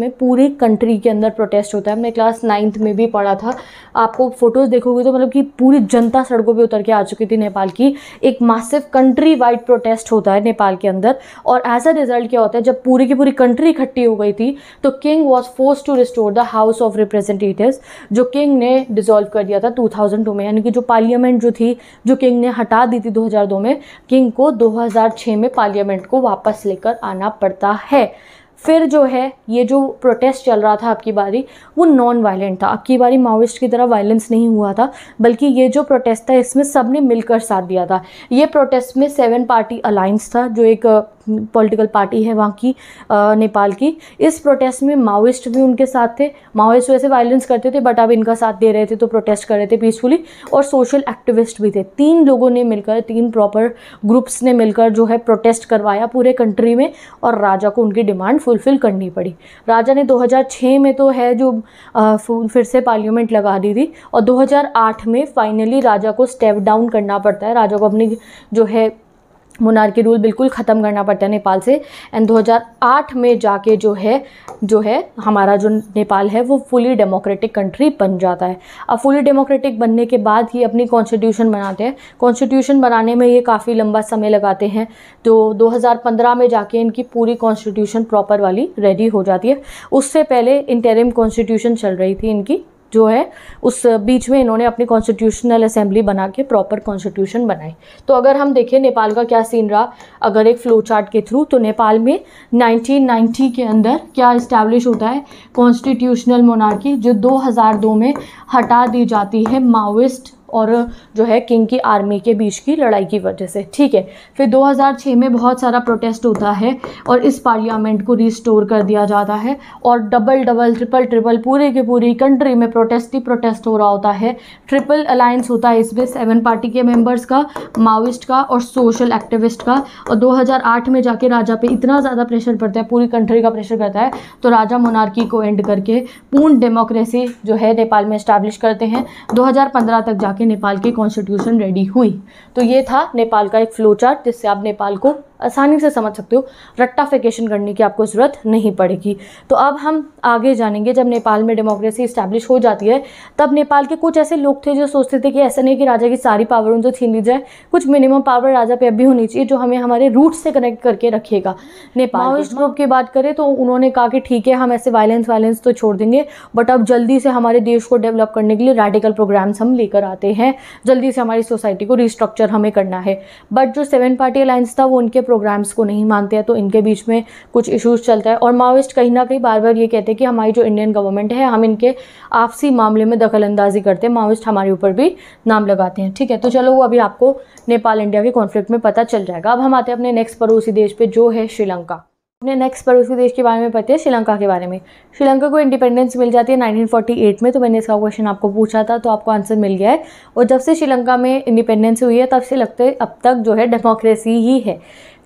में पूरी कंट्री के अंदर प्रोटेस्ट होता है हमने क्लास नाइन्थ में भी पढ़ा था आपको फ़ोटोज़ देखोगे तो मतलब कि पूरी जनता सड़कों पर उतर के आ चुकी थी नेपाल की एक मासिव कंट्री वाइड प्रोटेस्ट होता है नेपाल के अंदर और एज अ रिज़ल्ट क्या होता है जब पूरी की पूरी कंट्री इकट्ठी हो गई थी तो king was force to restore the House of Representative जो किंग ने डिजोल्व कर दिया था 2002 में यानी कि जो पार्लियामेंट जो थी जो किंग ने हटा दी थी 2002 में किंग को 2006 में पार्लियामेंट को वापस लेकर आना पड़ता है फिर जो है ये जो प्रोटेस्ट चल रहा था आपकी बारी वो नॉन वायलेंट था आपकी बारी माओइस्ट की तरह वायलेंस नहीं हुआ था बल्कि ये जो प्रोटेस्ट था इसमें सब ने मिलकर साथ दिया था ये प्रोटेस्ट में सेवन पार्टी अलायंस था जो एक पॉलिटिकल पार्टी है वहाँ की नेपाल की इस प्रोटेस्ट में माओइस्ट भी उनके साथ थे माओइस्ट वैसे वायलेंस करते थे बट अब इनका साथ दे रहे थे तो प्रोटेस्ट कर रहे थे पीसफुली और सोशल एक्टिविस्ट भी थे तीन लोगों ने मिलकर तीन प्रॉपर ग्रुप्स ने मिलकर जो है प्रोटेस्ट करवाया पूरे कंट्री में और राजा को उनकी डिमांड फुलफ़िल करनी पड़ी राजा ने 2006 में तो है जो फिर से पार्लियामेंट लगा दी थी और 2008 में फाइनली राजा को स्टेप डाउन करना पड़ता है राजा को अपनी जो है मुनार के रूल बिल्कुल ख़त्म करना पड़ता है नेपाल से एंड 2008 में जाके जो है जो है हमारा जो नेपाल है वो फुली डेमोक्रेटिक कंट्री बन जाता है अब फुली डेमोक्रेटिक बनने के बाद ही अपनी कॉन्स्टिट्यूशन बनाते हैं कॉन्स्टिट्यूशन बनाने में ये काफ़ी लंबा समय लगाते हैं तो 2015 में जाके इनकी पूरी कॉन्स्टिट्यूशन प्रॉपर वाली रेडी हो जाती है उससे पहले इंटेरिम कॉन्स्टिट्यूशन चल रही थी इनकी जो है उस बीच में इन्होंने अपनी कॉन्स्टिट्यूशनल असेंबली बना के प्रॉपर कॉन्स्टिट्यूशन बनाई तो अगर हम देखें नेपाल का क्या सीन रहा अगर एक फ्लो चार्ट के थ्रू तो नेपाल में 1990 के अंदर क्या इस्टेब्लिश होता है कॉन्स्टिट्यूशनल मोनार्की जो 2002 में हटा दी जाती है माओइस्ट और जो है किंग की आर्मी के बीच की लड़ाई की वजह से ठीक है फिर 2006 में बहुत सारा प्रोटेस्ट होता है और इस पार्लियामेंट को रिस्टोर कर दिया जाता है और डबल डबल ट्रिपल ट्रिपल पूरे के पूरी कंट्री में प्रोटेस्ट ही प्रोटेस्ट हो रहा होता है ट्रिपल अलायंस होता है इसमें सेवन पार्टी के मेम्बर्स का माओइस्ट का और सोशल एक्टिविस्ट का और दो में जाके राजा पर इतना ज़्यादा प्रेशर पड़ता है पूरी कंट्री का प्रेशर करता है तो राजा मोनार्की को एंड करके पूर्ण डेमोक्रेसी जो है नेपाल में इस्टेब्लिश करते हैं दो तक जाके के नेपाल की कॉन्स्टिट्यूशन रेडी हुई तो ये था नेपाल का एक फ्लो चार्ट जिससे आप नेपाल को आसानी से समझ सकते हो रट्टाफिकेशन करने की आपको ज़रूरत नहीं पड़ेगी तो अब हम आगे जानेंगे जब नेपाल में डेमोक्रेसी इस्टेब्लिश हो जाती है तब नेपाल के कुछ ऐसे लोग थे जो सोचते थे कि ऐसा नहीं कि राजा की सारी पावर उनसे छीन ली जाए कुछ मिनिमम पावर राजा पे अभी होनी चाहिए जो हमें हमारे रूट से कनेक्ट करके रखेगा नेपाल ग्रुप की बात करें तो उन्होंने कहा कि ठीक है हम ऐसे वायलेंस वायलेंस तो छोड़ देंगे बट अब जल्दी से हमारे देश को डेवलप करने के लिए रेडिकल प्रोग्राम्स हम लेकर आते हैं जल्दी से हमारी सोसाइटी को रिस्ट्रक्चर हमें करना है बट जो सेवन पार्टी अलायंस था वो उनके प्रोग्राम्स को नहीं मानते हैं तो इनके बीच में कुछ इश्यूज़ चलता है और माओइस्ट कहीं ना कहीं बार बार ये कहते हैं कि हमारी जो इंडियन गवर्नमेंट है हम इनके आपसी मामले में दखल अंदाजी करते हैं माओइस्ट हमारे ऊपर भी नाम लगाते हैं ठीक है तो चलो वो अभी आपको नेपाल इंडिया के कॉन्फ्लिक्ट में पता चल जाएगा अब हम आते हैं अपने नेक्स्ट पड़ोसी देश पर जो है श्रीलंका अपने नेक्स्ट पड़ोसी देश के बारे में पता है श्रीलंका के बारे में श्रीलंका को इंडिपेंडेंस मिल जाती है 1948 में तो मैंने इसका क्वेश्चन आपको पूछा था तो आपको आंसर मिल गया है और जब से श्रीलंका में इंडिपेंडेंस हुई है तब से लगते अब तक जो है डेमोक्रेसी ही है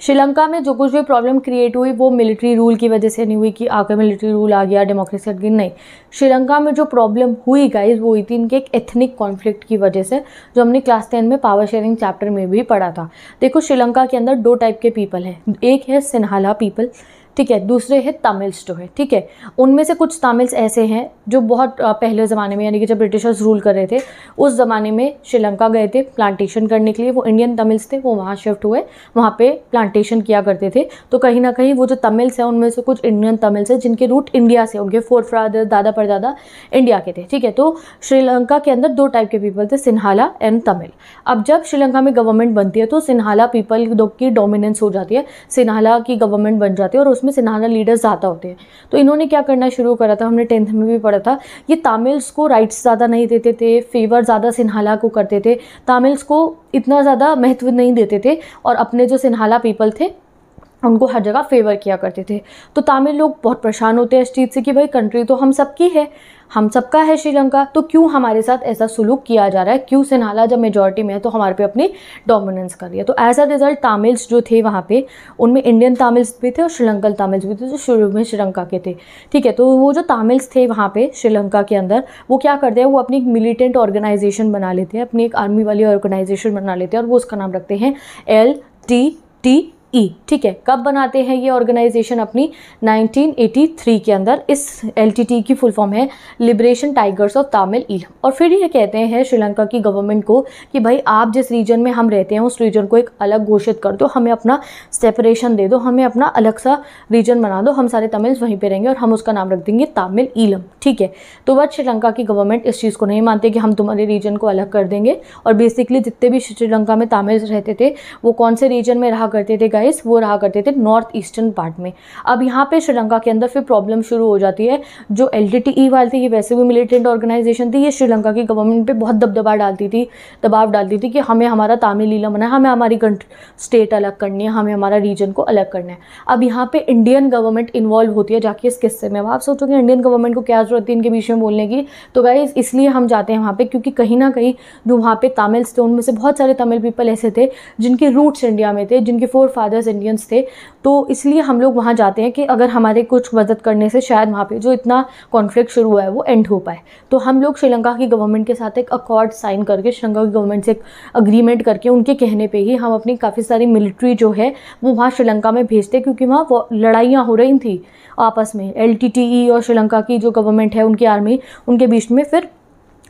श्रीलंका में जो कुछ भी प्रॉब्लम क्रिएट हुई वो मिलिट्री रूल की वजह से नहीं हुई कि आकर मिलिट्री रूल आ गया डेमोक्रेसी हट गई नहीं श्रीलंका में जो प्रॉब्लम हुई गाइज वो हुई थी इनके एक एथनिक कॉन्फ्लिक्ट की वजह से जो हमने क्लास टेन में पावर शेयरिंग चैप्टर में भी पढ़ा था देखो श्रीलंका के अंदर दो टाइप के पीपल हैं एक है सिन्हाला पीपल ठीक है दूसरे है तमिल्स जो है ठीक है उनमें से कुछ तमिल्स ऐसे हैं जो बहुत पहले ज़माने में यानी कि जब ब्रिटिशर्स रूल कर रहे थे उस ज़माने में श्रीलंका गए थे प्लांटेशन करने के लिए वो इंडियन तमिल्स थे वो वहाँ शिफ्ट हुए वहाँ पे प्लांटेशन किया करते थे तो कहीं ना कहीं वो जो तमिल्स हैं उनमें से कुछ इंडियन तमिल्स हैं जिनके रूट इंडिया से उनके फोर फ्रादर दादा परदादा इंडिया के थे ठीक है तो श्रीलंका के अंदर दो टाइप के पीपल थे सिन्हाला एंड तमिल अब जब श्रीलंका में गवर्नमेंट बनती है तो सिन्हाला पीपल की डोमिनेंस हो जाती है सिन्हाला की गवर्नमेंट बन जाती है और उसमें सिन्हाना लीडर्स ज़्यादा होते हैं तो इन्होंने क्या करना शुरू करा था हमने टेंथ में भी पढ़ा था ये तमिल्स को राइट्स ज़्यादा नहीं देते थे फेवर ज़्यादा सिन्हाला को करते थे तमिल्स को इतना ज़्यादा महत्व नहीं देते थे और अपने जो सिन्हाला पीपल थे उनको हर जगह फेवर किया करते थे तो तमिल लोग बहुत परेशान होते हैं इस चीज़ से कि भाई कंट्री तो हम सबकी है हम सबका है श्रीलंका तो क्यों हमारे साथ ऐसा सुलूक किया जा रहा है क्यों सिन्हाला जब मेजॉरिटी में है तो हमारे पे अपनी डोमिनेंस कर रही है तो एज अ रिज़ल्ट तमिल्स जो थे वहाँ पे उनमें इंडियन तमिल्स भी थे और श्रीलंकन तमिल्स भी थे जो शुरू में श्रीलंका के थे ठीक है तो वो जो तमिल्स थे वहाँ पर श्रीलंका के अंदर वो क्या करते हैं वो अपनी एक मिलिटेंट ऑर्गेनाइजेशन बना लेते हैं अपनी एक आर्मी वाली ऑर्गेनाइजेशन बना लेते हैं और वो उसका नाम रखते हैं L T T E e, ठीक है कब बनाते हैं ये ऑर्गेनाइजेशन अपनी 1983 के अंदर इस एल की फुल फॉर्म है liberation tigers of Tamil Eelam और फिर ये कहते हैं श्रीलंका की गवर्नमेंट को कि भाई आप जिस रीजन में हम रहते हैं उस रीजन को एक अलग घोषित कर दो हमें अपना सेपरेशन दे दो हमें अपना अलग सा रीजन बना दो हम सारे तमिल्स वहीं पर रहेंगे और हम उसका नाम रख देंगे तमिल ईलम ठीक है तो वह श्रीलंका की गवर्नमेंट इस चीज़ को नहीं मानते कि हम तुम्हारे रीजन को अलग कर देंगे और बेसिकली जितने भी श्रीलंका में तमिल्स रहते थे वो कौन से रीजन में रहा करते थे गाय गाइस वो रहा करते थे नॉर्थ ईस्टर्न पार्ट में अब यहाँ पे श्रीलंका के अंदर फिर प्रॉब्लम शुरू हो जाती है जो एल टी e वाले थे ये वैसे भी मिलिटेंट ऑर्गेनाइजेशन थी ये श्रीलंका की गवर्नमेंट पर बहुत दबदबा डालती थी दबाव डालती थी कि हमें हमारा तामिल लीला बना हमें हमारी स्टेट अलग करनी है हमें हमारा रीजन को अलग करना है अब यहाँ पे इंडियन गवर्नमेंट इन्वॉल्व होती है जाके इस किस्से में अब आप सोचोगे इंडियन गवर्नमेंट को क्या जरूरत थी इनके बीच में बोलने की तो गाइज इसलिए हम जाते हैं वहाँ पर क्योंकि कहीं ना कहीं जो वहाँ पे तमिल्स थे उनमें से बहुत सारे तमिल पीपल ऐसे थे जिनके रूट्स इंडिया में थे जिनके फोर फादर अदर्स इंडियंस थे तो इसलिए हम लोग वहाँ जाते हैं कि अगर हमारे कुछ मदद करने से शायद वहाँ पे जो इतना कॉन्फ्लिक्ट शुरू हुआ है वो एंड हो पाए तो हम लोग श्रीलंका की गवर्नमेंट के साथ एक अकॉर्ड साइन करके श्रीलंका की गवर्नमेंट से एक अग्रीमेंट करके उनके कहने पर ही हम अपनी काफ़ी सारी मिलिट्री जो है वो वहाँ श्रीलंका में भेजते क्योंकि वहाँ लड़ाइयाँ हो रही थी आपस में एल e और श्रीलंका की जो गवर्नमेंट है उनकी आर्मी उनके बीच में फिर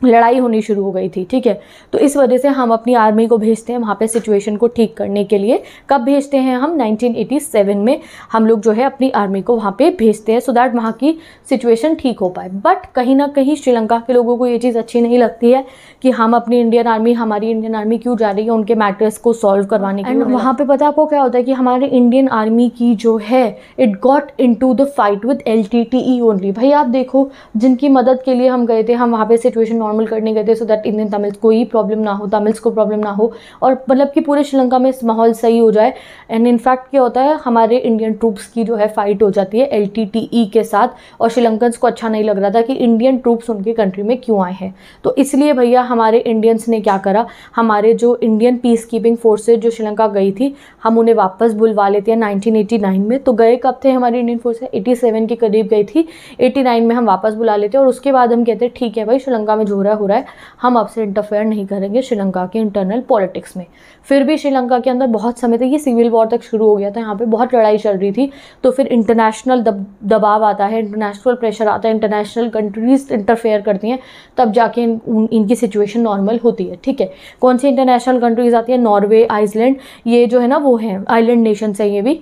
लड़ाई होनी शुरू हो गई थी ठीक है तो इस वजह से हम अपनी आर्मी को भेजते हैं वहाँ पे सिचुएशन को ठीक करने के लिए कब भेजते हैं हम 1987 में हम लोग जो है अपनी आर्मी को वहाँ पे भेजते हैं सो दैट वहाँ की सिचुएशन ठीक हो पाए बट कहीं ना कहीं श्रीलंका के लोगों को ये चीज़ अच्छी नहीं लगती है कि हम अपनी इंडियन आर्मी हमारी इंडियन आर्मी क्यों जा रही है उनके मैटर्स को सॉल्व करवाने के लिए वहाँ पर पता आपको क्या होता है कि हमारे इंडियन आर्मी की जो है it got into the fight with L T T E only भाई आप देखो जिनकी मदद के लिए हम गए थे हम वहाँ पर सिचुएशन नॉर्मल करने गए थे सो दैट इंडियन तमिल्स को ही प्रॉब्लम ना हो तमिल्स को प्रॉब्लम ना हो और मतलब कि पूरे श्रीलंका में माहौल सही हो जाए एंड इनफैक्ट क्या होता है हमारे इंडियन ट्रूप्स की जो है फाइट हो जाती है एल e के साथ और श्रीलंकन को अच्छा नहीं लग रहा था कि इंडियन ट्रूप्स उनके कंट्री में क्यों आए हैं तो इसलिए भैया हमारे इंडियंस ने क्या करा हमारे जो इंडियन पीस कीपिंग फोर्सेज जो श्रीलंका गई थी हम उन्हें वापस बुलवा लेते हैं नाइनटीन में तो गए कब थे हमारी इंडियन फोर्सेज 87 के करीब गई थी नाइन में हम वापस बुला लेते हैं और उसके बाद हम कहते हैं ठीक है भाई श्रीलंका में हो रहा है हो रहा है हम आपसे इंटरफेयर नहीं करेंगे श्रीलंका के इंटरनल पॉलिटिक्स में फिर भी श्रीलंका के अंदर बहुत समय तक ये सिविल वॉर तक शुरू हो गया था यहाँ पर बहुत लड़ाई चल रही थी तो फिर इंटरनेशनल दब, दबाव आता है इंटरनेशनल प्रेशर आता है इंटरनेशनल कंट्रीज इंटरफेयर करती हैं तब जाके इन, इनकी सिचुएशन नॉर्मल होती है ठीक है कौन सी इंटरनेशनल कंट्रीज़ आती है नॉर्वे आइसलैंड ये जो है ना वो है आइलैंड नेशन है ये भी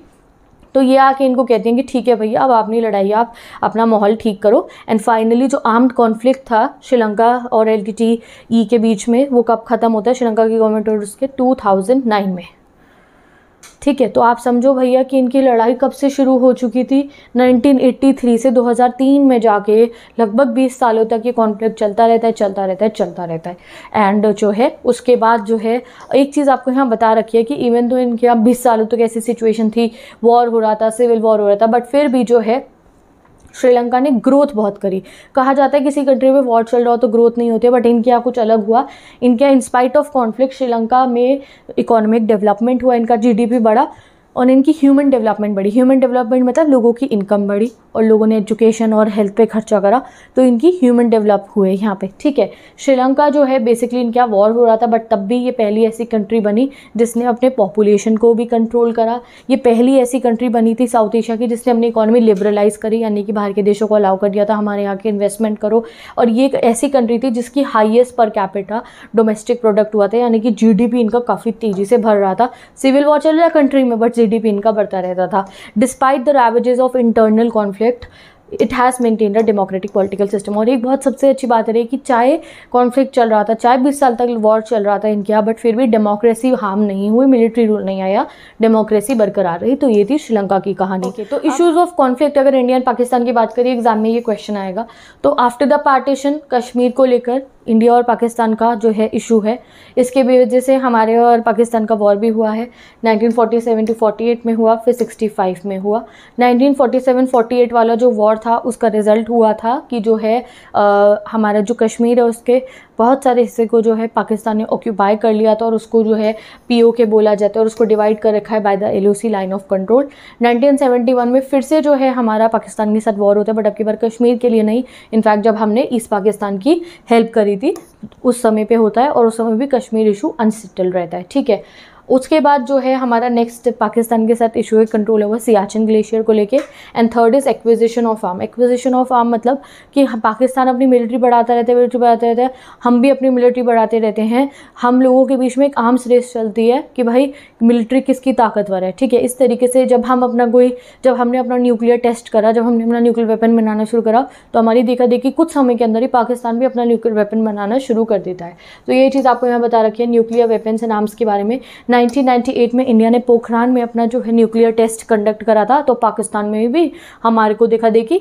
तो ये आके इनको कहते हैं कि ठीक है भैया अब आपने लड़ाई आप अपना माहौल ठीक करो एंड फाइनली जो आर्म्ड कॉन्फ्लिक्ट था श्रीलंका और एल के बीच में वो कब ख़त्म होता है श्रीलंका की गवर्नमेंट और उसके टू में ठीक है तो आप समझो भैया कि इनकी लड़ाई कब से शुरू हो चुकी थी 1983 से 2003 में जाके लगभग 20 सालों तक ये कॉन्फ्लिक्ट चलता रहता है चलता रहता है चलता रहता है एंड जो है उसके बाद जो है एक चीज़ आपको यहाँ बता रखी है कि इवन तो इनके यहाँ बीस सालों तक तो ऐसी सिचुएशन थी वॉर हो रहा था सिविल वॉर हो रहा था बट फिर भी जो है श्रीलंका ने ग्रोथ बहुत करी कहा जाता है किसी कंट्री में वॉर चल रहा हो तो ग्रोथ नहीं होती है बट इनके यहाँ कुछ अलग हुआ इनके यहाँ इंस्पाइट ऑफ कॉन्फ्लिक्ट श्रीलंका में इकोनॉमिक डेवलपमेंट हुआ इनका जीडीपी बढ़ा और इनकी ह्यूमन डेवलपमेंट बढ़ी ह्यूमन डेवलपमेंट मतलब लोगों की इनकम बढ़ी और लोगों ने एजुकेशन और हेल्थ पे खर्चा करा तो इनकी ह्यूमन डेवलप हुए यहाँ पे ठीक है श्रीलंका जो है बेसिकली इनका वॉर हो रहा था बट तब भी ये पहली ऐसी कंट्री बनी जिसने अपने पॉपुलेशन को भी कंट्रोल करा ये पहली ऐसी कंट्री बनी थी साउथ एशिया की जिसने अपनी इकोनॉमी लिबरलाइज करी यानी कि बाहर के देशों को अलाउ कर दिया था हमारे यहाँ के इन्वेस्टमेंट करो और ये एक ऐसी कंट्री थी जिसकी highest per capita domestic product हुआ था यानी कि जी इनका काफ़ी तेज़ी से भर रहा था सिविल वॉर चल रहा कंट्री में बट जीडीपी इनका बढ़ता रहता था despite the ravages of internal conflict it has maintain a democratic political system और एक बहुत सबसे अच्छी बात रही कि चाहे कॉन्फ्लिक्ट चल रहा था चाहे बीस साल तक वॉर चल रहा था इनके यहाँ बट फिर भी डेमोक्रेसी हार्म नहीं हुई मिलिट्री रूल नहीं आया डेमोक्रेसी बरकरार रही तो ये थी श्रीलंका की कहानी okay, तो इशूज ऑफ कॉन्फ्लिक्ट अगर इंडिया एंड पाकिस्तान की बात करिए एग्जाम में ये क्वेश्चन आएगा तो आफ्टर द पार्टीशन कश्मीर को लेकर इंडिया और पाकिस्तान का जो है इशू है इसके वजह से हमारे और पाकिस्तान का वॉर भी हुआ है 1947 टू एट में हुआ फिर 65 में हुआ 1947 48 वाला जो वॉर था उसका रिज़ल्ट हुआ था कि जो है आ, हमारा जो कश्मीर है उसके बहुत सारे हिस्से को जो है पाकिस्तान ने ऑक्यूपाई कर लिया था और उसको जो है पी ओ के बोला जाता है और उसको डिवाइड कर रखा है by the L O C line of control 1971 में फिर से जो है हमारा पाकिस्तान के साथ वॉर होता है बट अब की बार कश्मीर के लिए नहीं इनफैक्ट जब हमने ईस्ट पाकिस्तान की हेल्प करी थी उस समय पर होता है और उस समय भी कश्मीर इशू अनसेटल रहता है ठीक है उसके बाद जो है हमारा नेक्स्ट पाकिस्तान के साथ इशू है कंट्रोल ओवर सियाचिन ग्लेशियर को लेके and third is acquisition of arm acquisition of arm मतलब कि पाकिस्तान अपनी मिलिट्री बढ़ाता रहता है मिलिट्री बढ़ाते रहते हैं हम भी अपनी मिलिट्री बढ़ाते रहते हैं हम लोगों के बीच में एक आर्म्स रेस चलती है कि भाई मिलिट्री किसकी ताकतवर है ठीक है इस तरीके से जब हम अपना कोई जब हमने अपना न्यूक्लियर टेस्ट करा जब हमने अपना न्यूक्लियर वेपन बनाना शुरू करा तो हमारी देखा देखी कुछ समय के अंदर ही पाकिस्तान भी अपना न्यूक्लियर वेपन बनाना शुरू कर देता है तो ये चीज़ आपको यहाँ बता रखी है न्यूक्लियर वेपन्स एंड आर्म्स के बारे में 1998 में इंडिया ने पोखरान में अपना जो है न्यूक्लियर टेस्ट कंडक्ट करा था तो पाकिस्तान में भी हमारे को देखा देखी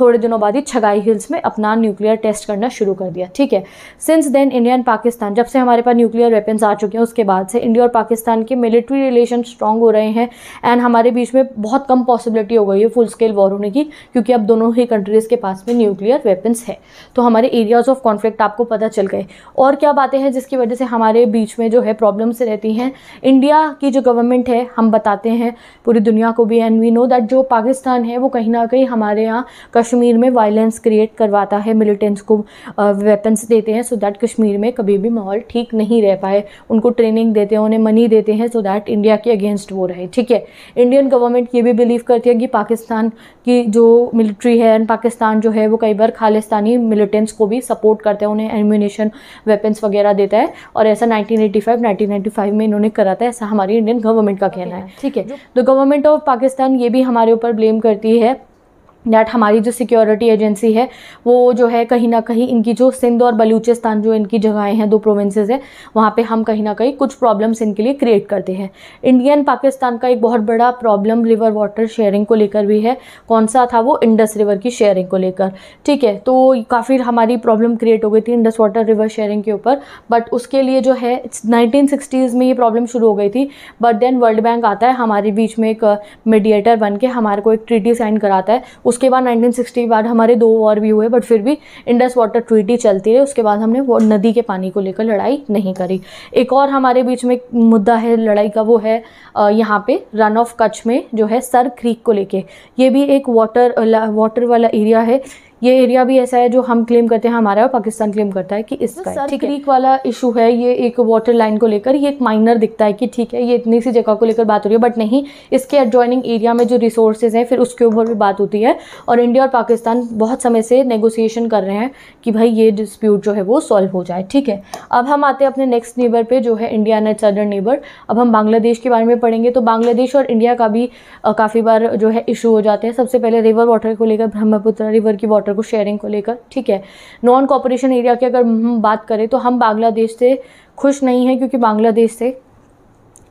थोड़े दिनों बाद ही छगाई हिल्स में अपना न्यूक्लियर टेस्ट करना शुरू कर दिया ठीक है since then India and Pakistan जब से हमारे पास न्यूक्लियर वेपन्स आ चुके हैं उसके बाद से इंडिया और पाकिस्तान के मिलिट्री रिलेशन स्ट्रॉन्ग हो रहे हैं एंड हमारे बीच में बहुत कम पॉसिबिलिटी हो गई है फुल स्केल वॉर होने की क्योंकि अब दोनों ही कंट्रीज़ के पास में न्यूक्लियर वेपन्स है तो हमारे एरियाज़ ऑफ कॉन्फ्लिक्ट आपको पता चल गए और क्या बातें हैं जिसकी वजह से हमारे बीच में जो है प्रॉब्लम्स रहती हैं इंडिया की जो गवर्नमेंट है हम बताते हैं पूरी दुनिया को भी एंड वी नो दैट जो पाकिस्तान है वो कहीं ना कहीं हमारे यहाँ कश्मीर में वायलेंस क्रिएट करवाता है मिलिटेंट्स को वेपन्स देते हैं सो दैट कश्मीर में कभी भी माहौल ठीक नहीं रह पाए उनको ट्रेनिंग देते हैं उन्हें मनी देते हैं सो दैट इंडिया के अगेंस्ट वो रहे ठीक है इंडियन गवर्नमेंट ये भी बिलीव करती है कि पाकिस्तान की जो मिलिट्री है एंड पाकिस्तान जो है वो कई बार खालिस्तानी मिलिटेंट्स को भी सपोर्ट करते हैं उन्हें एम्यूनेशन वेपन्स वगैरह देता है और ऐसा 1985 1995 में इन्होंने इकोनॉमिक कराता है ऐसा हमारी इंडियन गवर्नमेंट का कहना है ठीक है तो गवर्नमेंट ऑफ पाकिस्तान ये भी हमारे ऊपर ब्लेम करती है डैट हमारी जो सिक्योरिटी एजेंसी है वो जो है कहीं ना कहीं इनकी जो सिंध और बलूचिस्तान जो इनकी जगहें हैं दो प्रोविंसेस हैं वहाँ पे हम कहीं ना कहीं कुछ प्रॉब्लम्स इनके लिए क्रिएट करते हैं इंडियन पाकिस्तान का एक बहुत बड़ा प्रॉब्लम रिवर वाटर शेयरिंग को लेकर भी है कौन सा था वो इंडस रिवर की शेयरिंग को लेकर ठीक है तो काफ़ी हमारी प्रॉब्लम क्रिएट हो गई थी इंडस वाटर रिवर शेयरिंग के ऊपर बट उसके लिए जो है नाइनटीन में ये प्रॉब्लम शुरू हो गई थी बट देन वर्ल्ड बैंक आता है हमारे बीच में एक मीडिएटर बन के हमारे को एक ट्रीटी साइन कराता है उसके बाद 1960 बाद हमारे दो वॉर भी हुए बट फिर भी इंडस वाटर ट्रीटी चलती रही उसके बाद हमने नदी के पानी को लेकर लड़ाई नहीं करी एक और हमारे बीच में मुद्दा है लड़ाई का वो है यहाँ पे रन ऑफ कच्छ में जो है सर क्रीक को लेके ये भी एक वाटर वाटर वाला एरिया है ये एरिया भी ऐसा है जो हम क्लेम करते हैं हमारा और पाकिस्तान क्लेम करता है कि इसका तो ठीक क्रीक वाला इशू है ये एक वाटर लाइन को लेकर ये एक माइनर दिखता है कि ठीक है ये इतनी सी जगह को लेकर बात हो रही है बट नहीं इसके एडजॉइनिंग एरिया में जो रिसोर्सेज हैं फिर उसके ऊपर भी बात होती है और इंडिया और पाकिस्तान बहुत समय से नेगोसिएशन कर रहे हैं कि भाई ये डिस्प्यूट जो है वो सॉल्व हो जाए ठीक है अब हम आते हैं अपने नेक्स्ट नेबर पर जो है इंडिया एंड सदर्न नेबर अब हम बांग्लादेश के बारे में पढ़ेंगे तो बांग्लादेश और इंडिया का भी काफ़ी बार जो है इशू हो जाते हैं सबसे पहले रिवर वाटर को लेकर ब्रह्मपुत्र रिवर की वाटर वाटर को शेयरिंग को लेकर ठीक है नॉन कॉपरेशन एरिया की अगर हम बात करें तो हम बांग्लादेश से खुश नहीं हैं क्योंकि बांग्लादेश से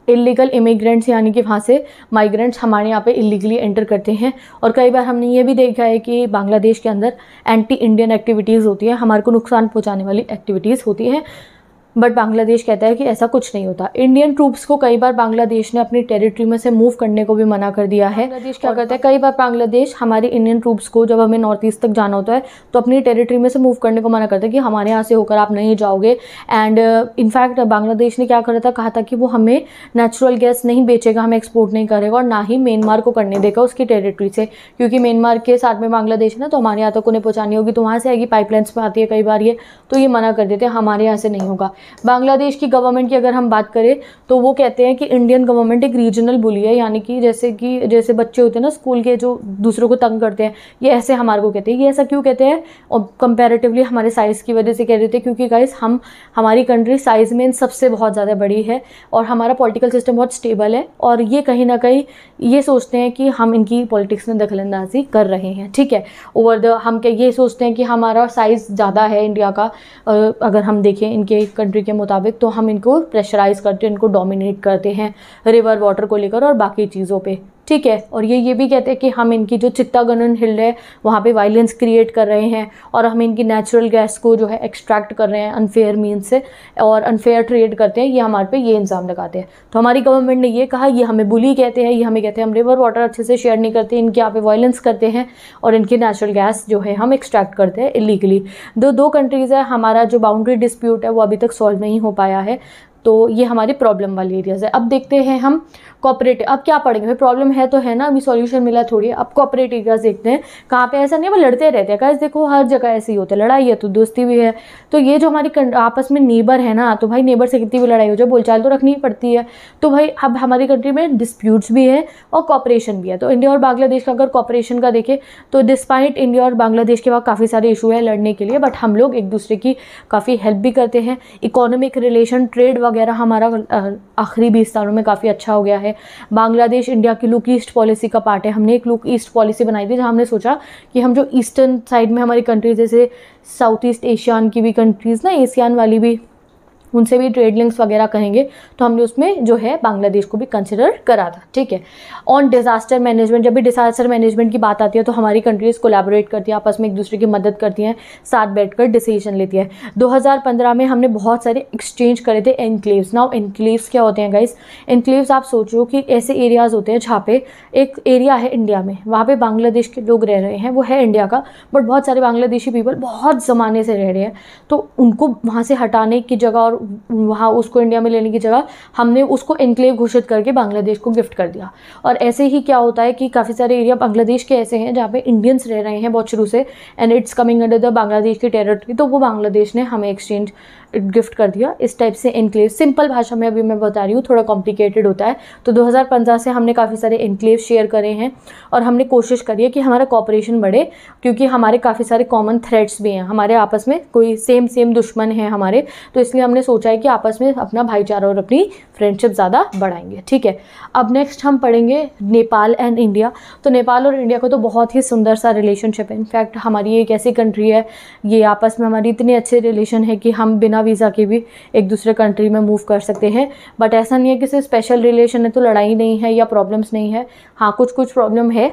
इलीगल इमिग्रेंट्स यानी कि वहाँ से माइग्रेंट्स हमारे यहाँ पे इलीगली एंटर करते हैं और कई बार हमने ये भी देखा है कि बांग्लादेश के अंदर एंटी इंडियन एक्टिविटीज़ होती हैं हमारे को नुकसान पहुँचाने वाली एक्टिविटीज़ होती हैं बट बांग्लादेश कहता है कि ऐसा कुछ नहीं होता इंडियन ट्रूप्स को कई बार बांग्लादेश ने अपनी टेरिटरी में से मूव करने को भी मना कर दिया है बांग्लादेश क्या करता है कई बार बांग्लादेश हमारे इंडियन ट्रूप्स को जब हमें नॉर्थ ईस्ट तक जाना होता है तो अपनी टेरिटरी में से मूव करने को मना करता है कि हमारे यहाँ से होकर आप नहीं जाओगे एंड इनफैक्ट बांग्लादेश ने क्या करा था कहा था कि वो हमें नेचुरल गैस नहीं बेचेगा हमें एक्सपोर्ट नहीं करेगा और ना ही म्यांमार को करने देगा उसकी टेरिटरी से क्योंकि म्यांमार के साथ में बांग्लादेश है ना तो हमारे यहाँ तक तो उन्हें पहुँचानी होगी तो वहाँ से आएगी पाइपलाइंस पर आती है कई बार ये तो ये मना कर देते हैं हमारे यहाँ से नहीं होगा बांग्लादेश की गवर्नमेंट की अगर हम बात करें तो वो कहते हैं कि इंडियन गवर्नमेंट एक रीजनल बोली है यानी कि जैसे कि जैसे बच्चे होते हैं ना स्कूल के जो दूसरों को तंग करते हैं ये ऐसे हमारे को कहते हैं ये ऐसा क्यों कहते हैं और कंपेरेटिवली हमारे साइज़ की वजह से कह देते हैं क्योंकि गाइज़ हम हमारी कंट्री साइज़ में सबसे बहुत ज़्यादा बड़ी है और हमारा पॉलिटिकल सिस्टम बहुत स्टेबल है और ये कहीं ना कहीं ये सोचते हैं कि हम इनकी पॉलिटिक्स में दखलंदाजी कर रहे हैं ठीक है ओवर द हम क्या ये सोचते हैं कि हमारा साइज़ ज़्यादा है इंडिया का अगर हम देखें इनके कंट्री के मुताबिक तो हम इनको प्रेशराइज़ करते हैं इनको डोमिनेट करते हैं रिवर वाटर को लेकर और बाकी चीज़ों पर ठीक है और ये ये भी कहते हैं कि हम इनकी जो चित्तागनन हिल है वहाँ पे वायलेंस क्रिएट कर रहे हैं और हम इनकी नेचुरल गैस को जो है एक्सट्रैक्ट कर रहे हैं अनफेयर मीन से और अनफेयर ट्रेड करते हैं ये हमारे पे ये इंज़ाम लगाते हैं तो हमारी गवर्नमेंट ने ये कहा ये हमें बुली कहते हैं ये हमें कहते हैं हम रिवर वाटर अच्छे से शेयर नहीं करते इनके यहाँ पे वायलेंस करते हैं और इनकी नेचुरल गैस जो है हम एक्सट्रैक्ट करते हैं इलीगली दो दो कंट्रीज़ है हमारा जो बाउंड्री डिस्प्यूट है वो अभी तक सॉल्व नहीं हो पाया है तो ये हमारे प्रॉब्लम वाले एरियाज़ है अब देखते हैं हम कॉपरेटिव अब क्या पढ़ेंगे भाई प्रॉब्लम है तो है ना अभी सॉल्यूशन मिला थोड़ी अब कॉपरेटिव का देखते हैं कहाँ पे ऐसा नहीं है लड़ते रहते हैं कैसे देखो हर जगह ऐसे ही होता है लड़ाई है तो दोस्ती भी है तो ये जो हमारी आपस में नेबर है ना तो भाई नेबर से कितनी भी लड़ाई हो जाए बोलचाल तो रखनी ही पड़ती है तो भाई अब हमारी कंट्री में डिस्प्यूट्स भी है और कॉपरेशन भी है तो इंडिया और बांग्लादेश का अगर कॉपरेशन का देखें तो डिस्पाइट इंडिया और बांग्लादेश के बाद काफ़ी सारे इशू है लड़ने के लिए बट हम लोग एक दूसरे की काफ़ी हेल्प भी करते हैं इकोनॉमिक रिलेशन ट्रेड वगैरह हमारा आखिरी बीस सालों में काफ़ी अच्छा हो गया है है बांग्लादेश इंडिया की लुक ईस्ट पॉलिसी का पार्ट है हमने एक लुक ईस्ट पॉलिसी बनाई थी जहाँ हमने सोचा कि हम जो ईस्टर्न साइड में हमारी कंट्रीज जैसे साउथ ईस्ट एशियान की भी कंट्रीज़ ना एशियान वाली भी उनसे भी ट्रेड लिंक्स वगैरह कहेंगे तो हमने उसमें जो है बांग्लादेश को भी कंसिडर करा था ठीक है ऑन डिज़ास्टर मैनेजमेंट जब भी डिज़ास्टर मैनेजमेंट की बात आती है तो हमारी कंट्रीज़ कोलैबोरेट करती हैं आपस में एक दूसरे की मदद करती हैं साथ बैठकर डिसीजन लेती है 2015 में हमने बहुत सारे एक्सचेंज करे थे एनक्लेव्स नाउ इनक्लेव्स क्या होते हैं गाइस इनक्लेव्स आप सोचो कि ऐसे एरियाज़ होते हैं जहाँ पे एक एरिया है इंडिया में वहाँ पर बांग्लादेश के लोग रह रहे हैं वो है इंडिया का बट बहुत सारे बांग्लादेशी पीपल बहुत ज़माने से रह रहे हैं तो उनको वहाँ से हटाने की जगह और वहाँ उसको इंडिया में लेने की जगह हमने उसको इनक्लेव घोषित करके बांग्लादेश को गिफ्ट कर दिया और ऐसे ही क्या होता है कि काफ़ी सारे एरिया बांग्लादेश के ऐसे हैं जहाँ पे इंडियंस रह रहे हैं बहुत शुरू से and it's coming under the Bangladesh की टेरिटरी तो वो बांग्लादेश ने हमें एक्सचेंज गिफ्ट कर दिया इस टाइप से इनक्लेव सिंपल भाषा में अभी मैं बता रही हूँ थोड़ा कॉम्प्लिकेटेड होता है तो 2015 से हमने काफ़ी सारे इनक्लेव शेयर करे हैं और हमने कोशिश करी है कि हमारा कॉपरेशन बढ़े क्योंकि हमारे काफ़ी सारे कॉमन थ्रेड्स भी हैं हमारे आपस में कोई सेम सेम दुश्मन है हमारे तो इसलिए हमने सोचा है कि आपस में अपना भाईचारा और अपनी फ्रेंडशिप ज़्यादा बढ़ाएंगे ठीक है अब नेक्स्ट हम पढ़ेंगे नेपाल एंड इंडिया तो नेपाल और इंडिया को तो बहुत ही सुंदर सा रिलेशनशिप है इनफैक्ट हमारी एक ऐसी कंट्री है ये आपस में हमारी इतने अच्छे रिलेशन है कि हम बिना बिना वीज़ा के भी एक दूसरे कंट्री में मूव कर सकते हैं बट ऐसा नहीं है कि सिर्फ स्पेशल रिलेशन है तो लड़ाई नहीं है या प्रॉब्लम्स नहीं है हाँ कुछ कुछ प्रॉब्लम है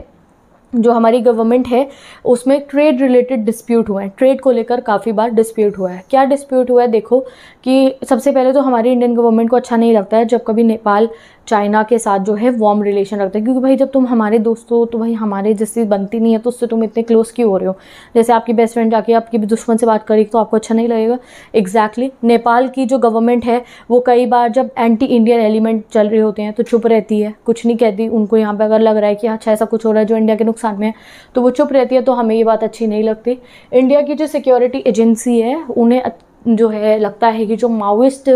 जो हमारी गवर्नमेंट है उसमें ट्रेड रिलेटेड डिस्प्यूट हुए हैं ट्रेड को लेकर काफ़ी बार डिस्प्यूट हुआ है क्या डिस्प्यूट हुआ है देखो कि सबसे पहले तो हमारी इंडियन गवर्नमेंट को अच्छा नहीं लगता है जब कभी नेपाल चाइना के साथ जो है वार्म रिलेशन रखते हैं क्योंकि भाई जब तुम हमारे दोस्तों तो भाई हमारे जैसी बनती नहीं है तो उससे तुम इतने क्लोज क्यों हो रहे हो जैसे आपकी बेस्ट फ्रेंड जाके आपकी दुश्मन से बात करेगी तो आपको अच्छा नहीं लगेगा एग्जैक्टली exactly. नेपाल की जो गवर्नमेंट है वो कई बार जब एंटी इंडियन एलिमेंट चल रहे होते हैं तो चुप रहती है कुछ नहीं कहती उनको यहाँ पर अगर लग रहा है कि अच्छा ऐसा कुछ हो रहा है जो इंडिया के नुकसान में है तो वो चुप रहती है तो हमें ये बात अच्छी नहीं लगती इंडिया की जो सिक्योरिटी एजेंसी है उन्हें जो है लगता है कि जो माओइस्ट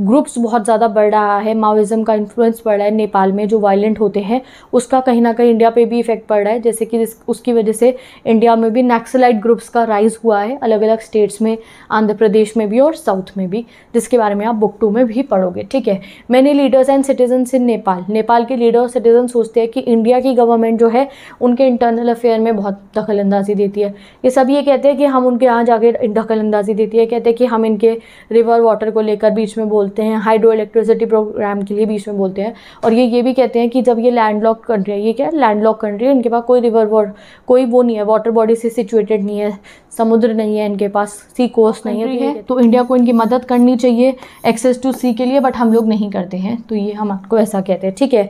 ग्रुप्स बहुत ज़्यादा बढ़ रहा है माओइज़म का इन्फ्लुएंस बढ़ रहा है नेपाल में जो वायलेंट होते हैं उसका कहीं ना कहीं इंडिया पे भी इफेक्ट पड़ रहा है जैसे कि उसकी वजह से इंडिया में भी नक्सलाइट ग्रुप्स का राइज़ हुआ है अलग अलग स्टेट्स में आंध्र प्रदेश में भी और साउथ में भी जिसके बारे में आप बुक टू में भी पढ़ोगे ठीक है many leaders and citizens in Nepal Nepal के लीडर और सिटीजन सोचते हैं कि इंडिया की गवर्नमेंट जो है उनके इंटरनल अफेयर में बहुत दखल अंदाजी देती है ये सब ये कहते हैं कि हम उनके यहाँ जाके दखल अंदाजी देती है कहते हैं कि हम इनके रिवर वाटर को लेकर बीच में बोलते हैं हाइड्रो इलेक्ट्रिसिटी प्रोग्राम के लिए बीच में बोलते हैं और ये ये भी कहते हैं कि जब ये लैंड लॉक कंट्री है ये क्या है लैंड लॉक कंट्री है इनके पास कोई रिवर वाटर कोई वो नहीं है वाटर बॉडी से सिचुएटेड नहीं है समुद्र नहीं है इनके पास सी कोस्ट नहीं है तो इंडिया तो को इनकी मदद करनी चाहिए एक्सेस टू सी के लिए बट हम लोग नहीं करते हैं तो ये हम आपको ऐसा कहते हैं ठीक है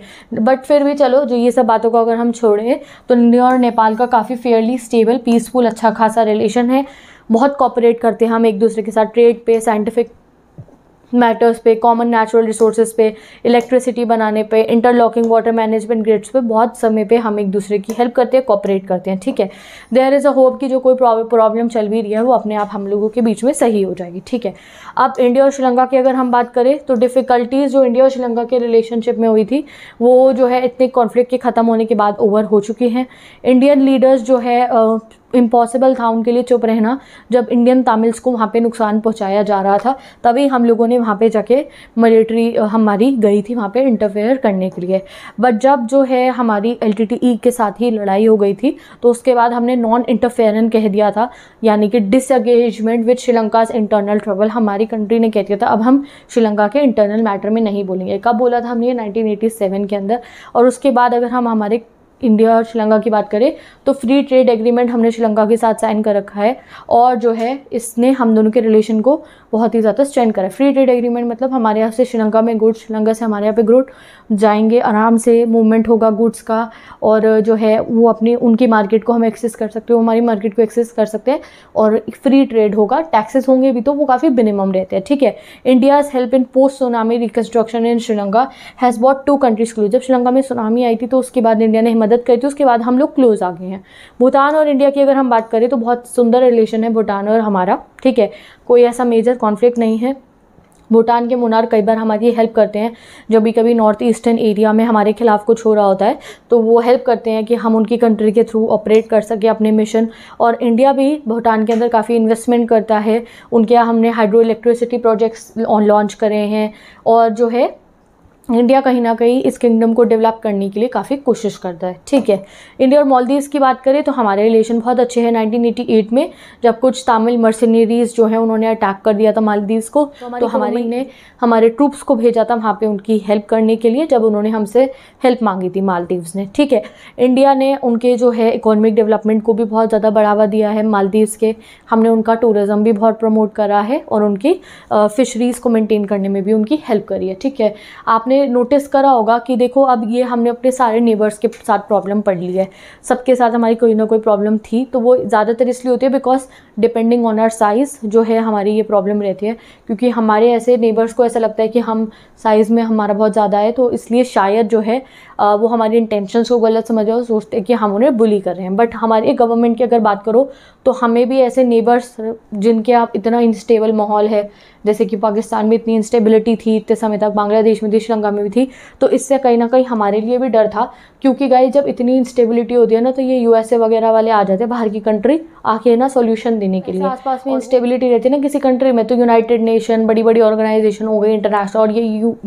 बट फिर भी चलो जो ये सब बातों को अगर हम छोड़ें तो इंडिया और नेपाल का काफ़ी फेयरली स्टेबल पीसफुल अच्छा खासा रिलेशन है बहुत कॉपरेट करते हैं हम एक दूसरे के साथ ट्रेड पे साइंटिफिक मैटर्स पे कॉमन नेचुरल रिसोर्सेज पे इलेक्ट्रिसिटी बनाने पे इंटरलॉकिंग वाटर मैनेजमेंट ग्रिड्स पे बहुत समय पे हम एक दूसरे की हेल्प करते हैं कॉपरेट करते हैं ठीक है देयर इज़ अ होप कि जो कोई प्रॉब्लम चल भी रही है वो अपने आप हम लोगों के बीच में सही हो जाएगी ठीक है अब इंडिया और श्रीलंका की अगर हम बात करें तो डिफ़िकल्टीज़ जो इंडिया और श्रीलंका के रिलेशनशिप में हुई थी वो जो है इतने कॉन्फ्लिक्ट के ख़त्म होने के बाद ओवर हो चुकी हैं इंडियन लीडर्स जो है इम्पॉसिबल था उनके लिए चुप रहना जब इंडियन तमिल्स को वहाँ पे नुकसान पहुँचाया जा रहा था तभी हम लोगों ने वहाँ पे जाके मिलिट्री हमारी गई थी वहाँ पे इंटरफेयर करने के लिए बट जब जो है हमारी एल e के साथ ही लड़ाई हो गई थी तो उसके बाद हमने नॉन इंटरफेयरन कह दिया था यानी कि disengagement with Sri Lanka's internal trouble हमारी कंट्री ने कह दिया था अब हम श्रीलंका के इंटरनल मैटर में नहीं बोलेंगे कब बोला था हमने नाइनटीन के अंदर और उसके बाद अगर हम हमारे इंडिया और श्रीलंका की बात करें तो फ्री ट्रेड एग्रीमेंट हमने श्रीलंका के साथ साइन कर रखा है और जो है इसने हम दोनों के रिलेशन को बहुत ही ज़्यादा स्ट्रेंड करा है फ्री ट्रेड एग्रीमेंट मतलब हमारे यहाँ से श्रीलंका में गुड्स श्रीलंका से हमारे यहाँ पे ग्रुड जाएंगे आराम से मूवमेंट होगा गुड्स का और जो है वो अपनी उनकी मार्केट को हम एक्सेस कर सकते हो हमारी मार्केट को एक्सेस कर सकते हैं और फ्री ट्रेड होगा टैक्सेस होंगे भी तो वो काफ़ी मिनिमम रहते हैं ठीक है India's help in post tsunami reconstruction in Sri Lanka has bought two countries clue जब श्रीलंका में सुनामी आई थी तो उसके बाद इंडिया ने मदद करती है उसके बाद हम लोग क्लोज़ आ गए हैं भूटान और इंडिया की अगर हम बात करें तो बहुत सुंदर रिलेशन है भूटान और हमारा ठीक है कोई ऐसा मेजर कॉन्फ्लिक्ट नहीं है भूटान के मुनार कई बार हमारी हेल्प करते हैं जब भी कभी नॉर्थ ईस्टर्न एरिया में हमारे खिलाफ कुछ हो रहा होता है तो वो हेल्प करते हैं कि हम उनकी कंट्री के थ्रू ऑपरेट कर सकें अपने मिशन और इंडिया भी भूटान के अंदर काफ़ी इन्वेस्टमेंट करता है उनके हमने हाइड्रो इलेक्ट्रिसिटी प्रोजेक्ट्स लॉन्च करे हैं और जो है इंडिया कहीं ना कहीं इस किंगडम को डेवलप करने के लिए काफ़ी कोशिश करता है ठीक है इंडिया और मालदीव्स की बात करें तो हमारे रिलेशन बहुत अच्छे हैं 1988 में जब कुछ तमिल मर्सनरीज जो है उन्होंने अटैक कर दिया था मालदीव्स को तो हमारी तो ने हमारे ट्रूप्स को भेजा था वहाँ पर उनकी हेल्प करने के लिए जब उन्होंने हमसे हेल्प मांगी थी मालदीव्स ने ठीक है इंडिया ने उनके जो है इकोनॉमिक डेवलपमेंट को भी बहुत ज़्यादा बढ़ावा दिया है मालदीव्स के हमने उनका टूरिज़म भी बहुत प्रमोट करा है और उनकी फिशरीज़ को मेनटेन करने में भी उनकी हेल्प करी है ठीक है आपने आपने नोटिस करा होगा कि देखो अब ये हमने अपने सारे नेबर्स के साथ प्रॉब्लम पढ़ ली है सबके साथ हमारी कोई ना कोई प्रॉब्लम थी तो वो ज़्यादातर इसलिए होती है because depending on our size जो है हमारी ये प्रॉब्लम रहती है क्योंकि हमारे ऐसे नेबर्स को ऐसा लगता है कि हम साइज़ में हमारा बहुत ज़्यादा है तो इसलिए शायद जो है वो हमारी इंटेंशंस को गलत समझ और सोचते हैं कि हम उन्हें बुली कर रहे हैं बट हमारे गवर्नमेंट की अगर बात करो तो हमें भी ऐसे नेबर्स जिनके आप इतना इंस्टेबल माहौल है जैसे कि पाकिस्तान में इतनी इंस्टेबिलिटी थी इतने समय तक बांग्लादेश में थी श्रीलंका में भी थी तो इससे कहीं ना कहीं हमारे लिए भी डर था क्योंकि गाई जब इतनी इंस्टेबिलिटी होती है ना तो ये यूएसए वगैरह वाले आ जाते हैं बाहर की कंट्री आके ना सोल्यूशन देने के लिए आसपास में इंस्टेबिलिटी रहती है ना किसी कंट्री में तो यूनाइटेड नेशन बड़ी बड़ी ऑर्गेनाइजेशन हो गई इंटरनेशनल और ये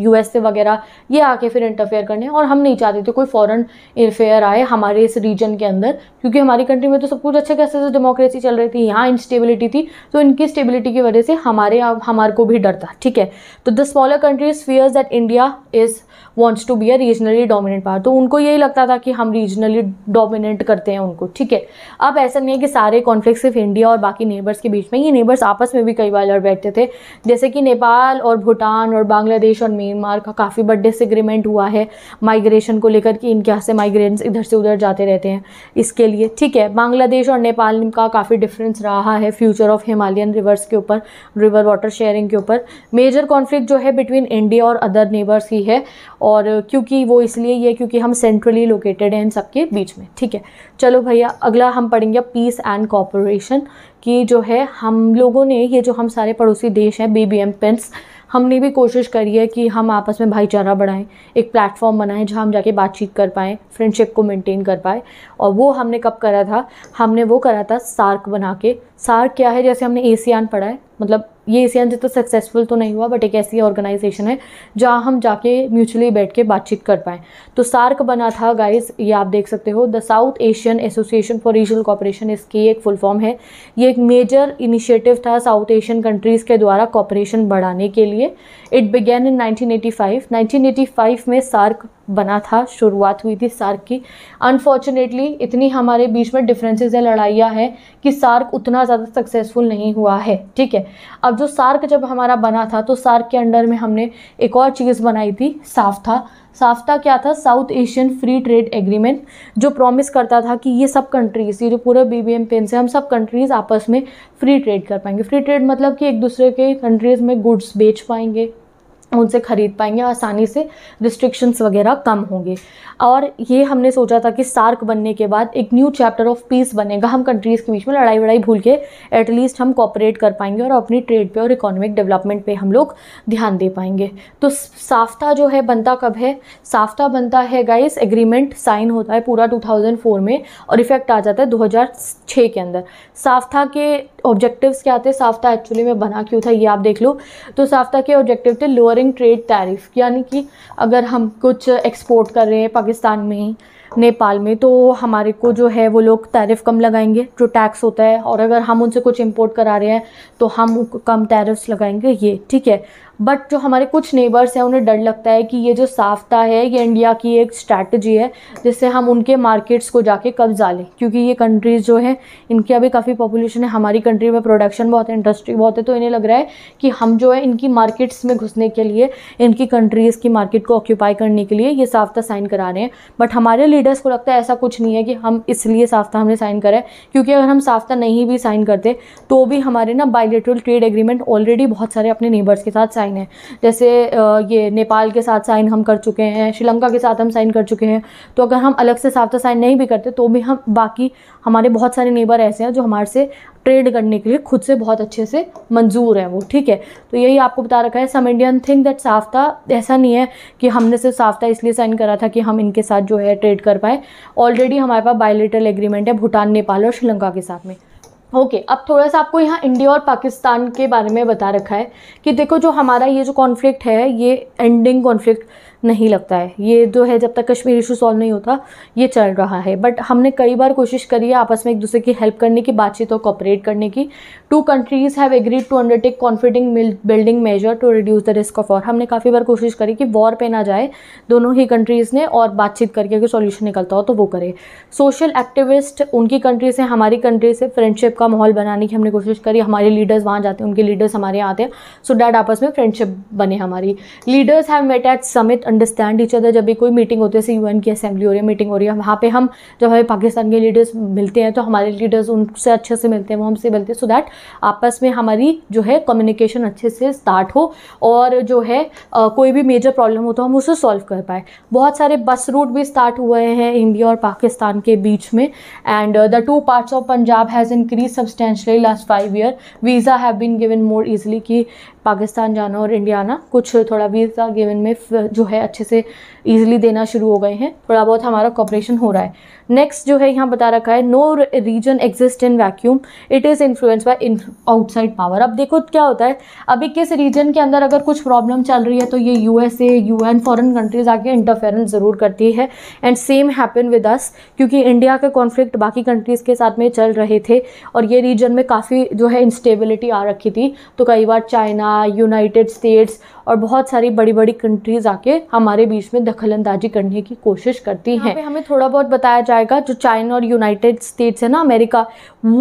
यूएसए वगैरह ये आके फिर इंटरफेयर करने और हम नहीं चाहते थे कोई फॉरन इंटरफेयर आए हमारे इस रीजन के अंदर क्योंकि हमारी कंट्री में तो सब कुछ अच्छे कैसे से डेमोक्रेसी चल रही थी यहाँ इंस्टेबिलिटी थी तो इनकी स्टेबिलिटी की वजह से हमारे हमारे सरकार को भी डर था ठीक है तो the smaller countries fears that India is wants to be a regionally dominant power तो उनको यही लगता था कि हम रीजनली डोमिनेंट करते हैं उनको ठीक है अब ऐसा नहीं है कि सारे कॉन्फ्लिक्ट सिर्फ इंडिया और बाकी नेबर्स के बीच में ये नेबर्स आपस में भी कई बार लड़ बैठते थे जैसे कि नेपाल और भूटान और बांग्लादेश और म्यांमार का काफ़ी बड़ डिसग्रीमेंट हुआ है माइग्रेशन को लेकर कि इनके यहाँ से माइग्रेंट्स इधर से उधर जाते रहते हैं इसके लिए ठीक है बांग्लादेश और नेपाल का काफ़ी डिफरेंस रहा है फ्यूचर ऑफ हिमालयन रिवर्स के ऊपर रिवर वाटर शेयरिंग के ऊपर मेजर कॉन्फ्लिक्ट जो है बिटवीन इंडिया और अदर नेबर्स ही है और क्योंकि वो इसलिए ये क्योंकि हम सेंट्रली लोकेटेड हैं इन सबके बीच में ठीक है चलो भैया अगला हम पढ़ेंगे पीस एंड कॉपरेशन की जो है हम लोगों ने ये जो हम सारे पड़ोसी देश हैं बी बी पेंस हमने भी कोशिश करी है कि हम आपस में भाईचारा बढ़ाएं एक प्लेटफॉर्म बनाएं जहां हम जाके बातचीत कर पाएँ फ्रेंडशिप को मेंटेन कर पाए और वो हमने कब करा था हमने वो करा था सार्क बना के सार्क क्या है जैसे हमने एसियान पढ़ा है मतलब ये एसियान जितना सक्सेसफुल तो नहीं हुआ बट एक ऐसी ऑर्गेनाइजेशन है जहाँ हम जाके म्यूचुअली बैठ के बातचीत कर पाएँ तो सार्क बना था गाइस ये आप देख सकते हो the south Asian association for regional cooperation इसकी एक फुल फॉर्म है ये एक मेजर इनिशिएटिव था साउथ एशियन कंट्रीज़ के द्वारा कॉपरेशन बढ़ाने के लिए it began in nineteen eighty में सार्क बना था शुरुआत हुई थी सार्क की अनफॉर्चुनेटली इतनी हमारे बीच में डिफरेंसेस है लड़ाइयाँ हैं कि सार्क उतना ज़्यादा सक्सेसफुल नहीं हुआ है ठीक है अब जो सार्क जब हमारा बना था तो सार्क के अंडर में हमने एक और चीज़ बनाई थी साफ्था साफ्ता क्या था south Asian free trade agreement जो प्रॉमिस करता था कि ये सब कंट्रीज़ ये जो पूरे बी बी एम पेन से हम सब कंट्रीज़ आपस में फ्री ट्रेड कर पाएंगे फ्री ट्रेड मतलब कि एक दूसरे के कंट्रीज़ में गुड्स बेच पाएंगे उनसे ख़रीद पाएंगे आसानी से रिस्ट्रिक्शंस वगैरह कम होंगे और ये हमने सोचा था कि सार्क बनने के बाद एक न्यू चैप्टर ऑफ पीस बनेगा हम कंट्रीज़ के बीच में लड़ाई वड़ाई भूल के एटलीस्ट हम कॉपरेट कर पाएंगे और अपनी ट्रेड पे और इकोनॉमिक डेवलपमेंट पे हम लोग ध्यान दे पाएंगे तो साफ्ता जो है बनता कब है साफ्ता बनता है गाइस एग्रीमेंट साइन होता है पूरा टू में और इफेक्ट आ जाता है दो के अंदर साफ्ता के ऑब्जेक्टिव्स क्या थे साफ्ता एक्चुअली में बना क्यों था ये आप देख लो तो साफ्ता के ऑब्जेक्टिव थे लोअर इंश्योरिंग ट्रेड टैरिफ यानी कि अगर हम कुछ एक्सपोर्ट कर रहे हैं पाकिस्तान में नेपाल में तो हमारे को जो है वो लोग टैरिफ कम लगाएंगे जो टैक्स होता है और अगर हम उनसे कुछ इंपोर्ट करा रहे हैं तो हम कम टैरिफ्स लगाएंगे ये ठीक है बट जो हमारे कुछ नेबर्स हैं उन्हें डर लगता है कि ये जो साफ्ता है ये इंडिया की एक स्ट्रैटी है जिससे हम उनके मार्केट्स को जाके कब्जा लें क्योंकि ये कंट्रीज़ जो हैं इनकी अभी काफ़ी पॉपुलेशन है हमारी कंट्री में प्रोडक्शन बहुत है इंडस्ट्री बहुत है तो इन्हें लग रहा है कि हम जो है इनकी मार्केट्स में घुसने के लिए इनकी कंट्रीज़ की मार्केट को ऑक्यूपाई करने के लिए ये साफ्ता साइन करा रहे हैं बट हमारे लीडर्स को लगता है ऐसा कुछ नहीं है कि हम इसलिए साफ्ता हमने साइन करा है क्योंकि अगर हम साफ्ता नहीं भी साइन करते तो भी हमारे ना बायोलेट्रल ट्रेड एग्रीमेंट ऑलरेडी बहुत सारे अपने नेबर्स के साथ साइन साइन है जैसे ये नेपाल के साथ साइन हम कर चुके हैं श्रीलंका के साथ हम साइन कर चुके हैं तो अगर हम अलग से साफ साइन नहीं भी करते तो भी हम बाकी हमारे बहुत सारे नेबर ऐसे हैं जो हमारे से ट्रेड करने के लिए खुद से बहुत अच्छे से मंजूर हैं वो ठीक है तो यही आपको बता रखा है some Indian think that SAFTA ऐसा नहीं है कि हमने सिर्फ साफ्ता इसलिए साइन करा था कि हम इनके साथ जो है ट्रेड कर पाए ऑलरेडी हमारे पास बायोलिटल एग्रीमेंट है भूटान नेपाल और श्रीलंका के साथ में ओके okay, अब थोड़ा सा आपको यहाँ इंडिया और पाकिस्तान के बारे में बता रखा है कि देखो जो हमारा ये जो कॉन्फ्लिक्ट है ये एंडिंग कॉन्फ्लिक्ट नहीं लगता है ये जो है जब तक कश्मीर इशू सॉल्व नहीं होता ये चल रहा है बट हमने कई बार कोशिश करी है आपस में एक दूसरे की हेल्प करने की बातचीत और कॉपरेट करने की two countries have agreed to undertake confidence building measure to reduce the risk of war हमने काफ़ी बार कोशिश करी कि वॉर पे ना जाए दोनों ही कंट्रीज़ ने और बातचीत करके अगर सोल्यूशन निकलता हो तो वो करे सोशल एक्टिविस्ट उनकी कंट्री से हमारी कंट्री से फ्रेंडशिप का माहौल बनाने की हमने कोशिश करी हमारे लीडर्स वहाँ जाते हैं उनके लीडर्स हमारे यहाँ आते हैं सो डैट आपस में फ्रेंडशिप बने हमारी leaders have met at summit understand each other जब भी कोई मीटिंग होती है जैसे यूएन की असेंबली हो रही है मीटिंग हो रही है वहाँ पे हम जब हमें पाकिस्तान के लीडर्स मिलते हैं तो हमारे लीडर्स उनसे अच्छे से मिलते हैं वो हमसे मिलते हैं सो दैट आपस में हमारी जो है कम्युनिकेशन अच्छे से स्टार्ट हो और जो है आ, कोई भी मेजर प्रॉब्लम हो तो हम उसे सॉल्व कर पाए बहुत सारे बस रूट भी स्टार्ट हुए हैं इंडिया और पाकिस्तान के बीच में and the two parts of Punjab has increase substantially last five year visa have been given more easily कि पाकिस्तान जाना और इंडिया आना कुछ थोड़ा वीज़ा गिवन में जो है अच्छे से ईजिली देना शुरू हो गए हैं थोड़ा बहुत हमारा कॉपरेशन हो रहा है नेक्स्ट जो है यहाँ बता रखा है no region exist in vacuum it is influence by outside power अब देखो क्या होता है अभी किस रीजन के अंदर अगर कुछ प्रॉब्लम चल रही है तो ये U S A U N foreign countries आके इंटरफेरेंस ज़रूर करती है and same happen with us क्योंकि इंडिया के कॉन्फ्लिक्ट बाकी कंट्रीज़ के साथ में चल रहे थे और ये रीजन में काफ़ी जो है इंस्टेबिलिटी आ रखी थी तो कई बार चाइना United States और बहुत सारी बड़ी बड़ी कंट्रीज आके हमारे बीच में दखल अंदाजी करने की कोशिश करती हैं हमें थोड़ा बहुत बताया जाएगा जो चाइना और यूनाइटेड स्टेट्स है ना अमेरिका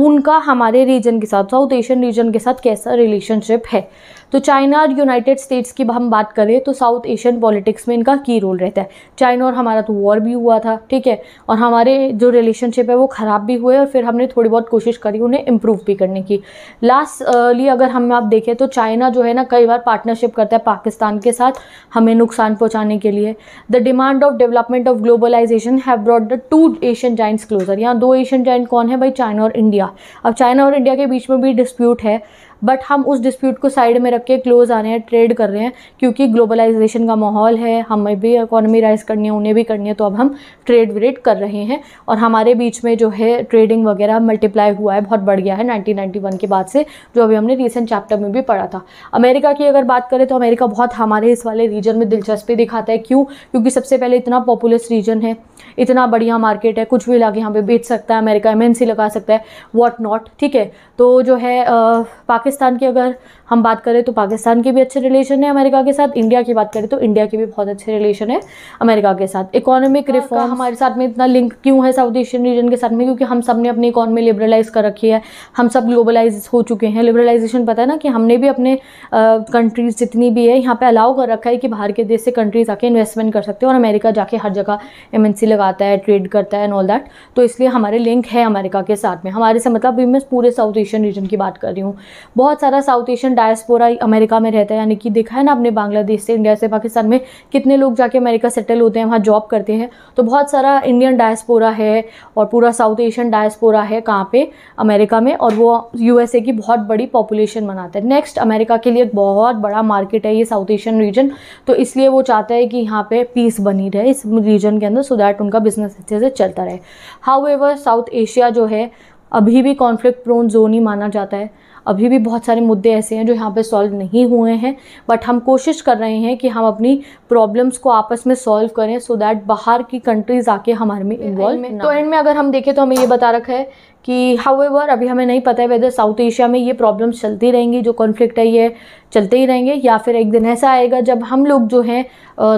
उनका हमारे रीजन के साथ साउथ एशियन रीजन के साथ कैसा रिलेशनशिप है तो चाइना और यूनाइटेड स्टेट्स की हम बात करें तो साउथ एशियन पॉलिटिक्स में इनका की रोल रहता है चाइना और हमारा तो वॉर भी हुआ था ठीक है और हमारे जो रिलेशनशिप है वो ख़राब भी हुए और फिर हमने थोड़ी बहुत कोशिश करी उन्हें इम्प्रूव भी करने की लास्टली अगर हम आप देखें तो चाइना जो है ना कई बार पार्टनरशिप करता है पाकिस्तान के साथ हमें नुकसान पहुंचाने के लिए the demand of development of globalisation have brought the two Asian giants closer यहाँ दो एशियन जाइंट कौन है भाई चाइना और इंडिया अब चाइना और इंडिया के बीच में भी डिस्प्यूट है बट हम उस डिस्प्यूट को साइड में रख के क्लोज आ रहे हैं ट्रेड कर रहे हैं क्योंकि ग्लोबलाइजेशन का माहौल है हमें भी इकोनॉमी राइज करनी है उन्हें भी करनी है तो अब हम ट्रेड व्रेड कर रहे हैं और हमारे बीच में जो है ट्रेडिंग वगैरह मल्टीप्लाई हुआ है बहुत बढ़ गया है नाइनटीन के बाद से जो अभी हमने रिसेंट चैप्टर में भी पढ़ा था अमेरिका की अगर बात करें तो अमेरिका बहुत हमारे इस वाले रीजन में दिलचस्पी दिखाता है क्यों क्योंकि सबसे पहले इतना पॉपुलस रीजन है इतना बढ़िया मार्केट है कुछ भी ला यहाँ पर बेच सकता है अमेरिका एम लगा सकता है वॉट नॉट ठीक है तो जो है आ, पाकिस्तान की अगर हम बात करें तो पाकिस्तान के भी अच्छे रिलेशन है अमेरिका के साथ इंडिया की बात करें तो इंडिया के भी बहुत अच्छे रिलेशन है अमेरिका के साथ इकोनॉमिक हाँ, रिफॉर्म हमारे साथ में इतना लिंक क्यों है साउथ एशियन रीजन के साथ में क्योंकि हम सब ने अपनी इकॉनमी लिबरलाइज कर रखी है हम सब ग्लोबलाइज हो चुके हैं लिबरलाइजेशन पता है ना कि हमने भी अपने कंट्रीज जितनी भी है यहाँ पर अलाउ कर रखा है कि बाहर के देश से कंट्रीज आके इन्वेस्टमेंट कर सकते हैं और अमेरिका जाके हर जगह एम लगाता है ट्रेड करता है एंड ऑल दैट तो इसलिए हमारे लिंक है अमेरिका के साथ में हमारे से मतलब भी मैं पूरे साउथ एशियन रीजन की बात कर रही हूँ बहुत सारा साउथ एशियन डायस्पोरा अमेरिका में रहता है यानी कि देखा है ना अपने बांग्लादेश से इंडिया से पाकिस्तान में कितने लोग जाके अमेरिका सेटल होते हैं वहाँ जॉब करते हैं तो बहुत सारा इंडियन डायस्पोरा है और पूरा साउथ एशियन डायस्पोरा है कहाँ पर अमेरिका में और वो यू की बहुत बड़ी पॉपुलेशन बनाता है नेक्स्ट अमेरिका के लिए एक बहुत बड़ा मार्केट है ये साउथ एशियन रीजन तो इसलिए वो चाहता है कि यहाँ पे पीस बनी रहे इस रीजन के अंदर सो दैट उनका बिजनेस अच्छे से चलता रहे हाउ साउथ एशिया जो है अभी भी कॉन्फ्लिक्ट प्रोन जोन ही माना जाता है अभी भी बहुत सारे मुद्दे ऐसे हैं जो यहाँ पे सॉल्व नहीं हुए हैं बट हम कोशिश कर रहे हैं कि हम अपनी प्रॉब्लम्स को आपस में सॉल्व करें सो so दैट बाहर की कंट्रीज़ आके हमारे में इन्वॉल्व तो एंड में अगर हम देखें तो हमें ये बता रखा है कि हाउएवर अभी हमें नहीं पता है वेदर साउथ एशिया में ये प्रॉब्लम्स चलती रहेंगी जो कॉन्फ्लिक्ट है ये चलते ही रहेंगे या फिर एक दिन ऐसा आएगा जब हम लोग जो हैं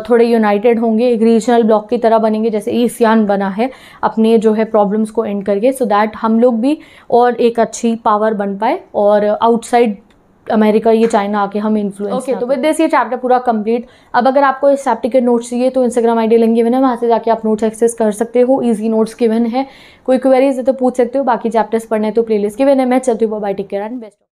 थोड़े यूनाइटेड होंगे एक रीजनल ब्लॉक की तरह बनेंगे जैसे ईसियान बना है अपने जो है प्रॉब्लम्स को एंड करके सो so दैट हम लोग भी और एक अच्छी पावर बन पाए और आउटसाइड अमेरिका ये चाइना आके हम इन्फ्लुएंस ओके तो विद दिस ये चैप्टर पूरा कंप्लीट अब अगर आपको इस चैप्टर के नोट्स चाहिए तो इंस्टाग्राम आई डी लेंगे वहाँ से जाके आप नोट्स एक्सेस कर सकते हो ईजी नोट्स गिवन है कोई क्वेरीज है तो पूछ सकते हो बाकी चैप्टर्स पढ़ने तो प्ले लिस्ट गिवन है मैं चलती हूँ bye take care and best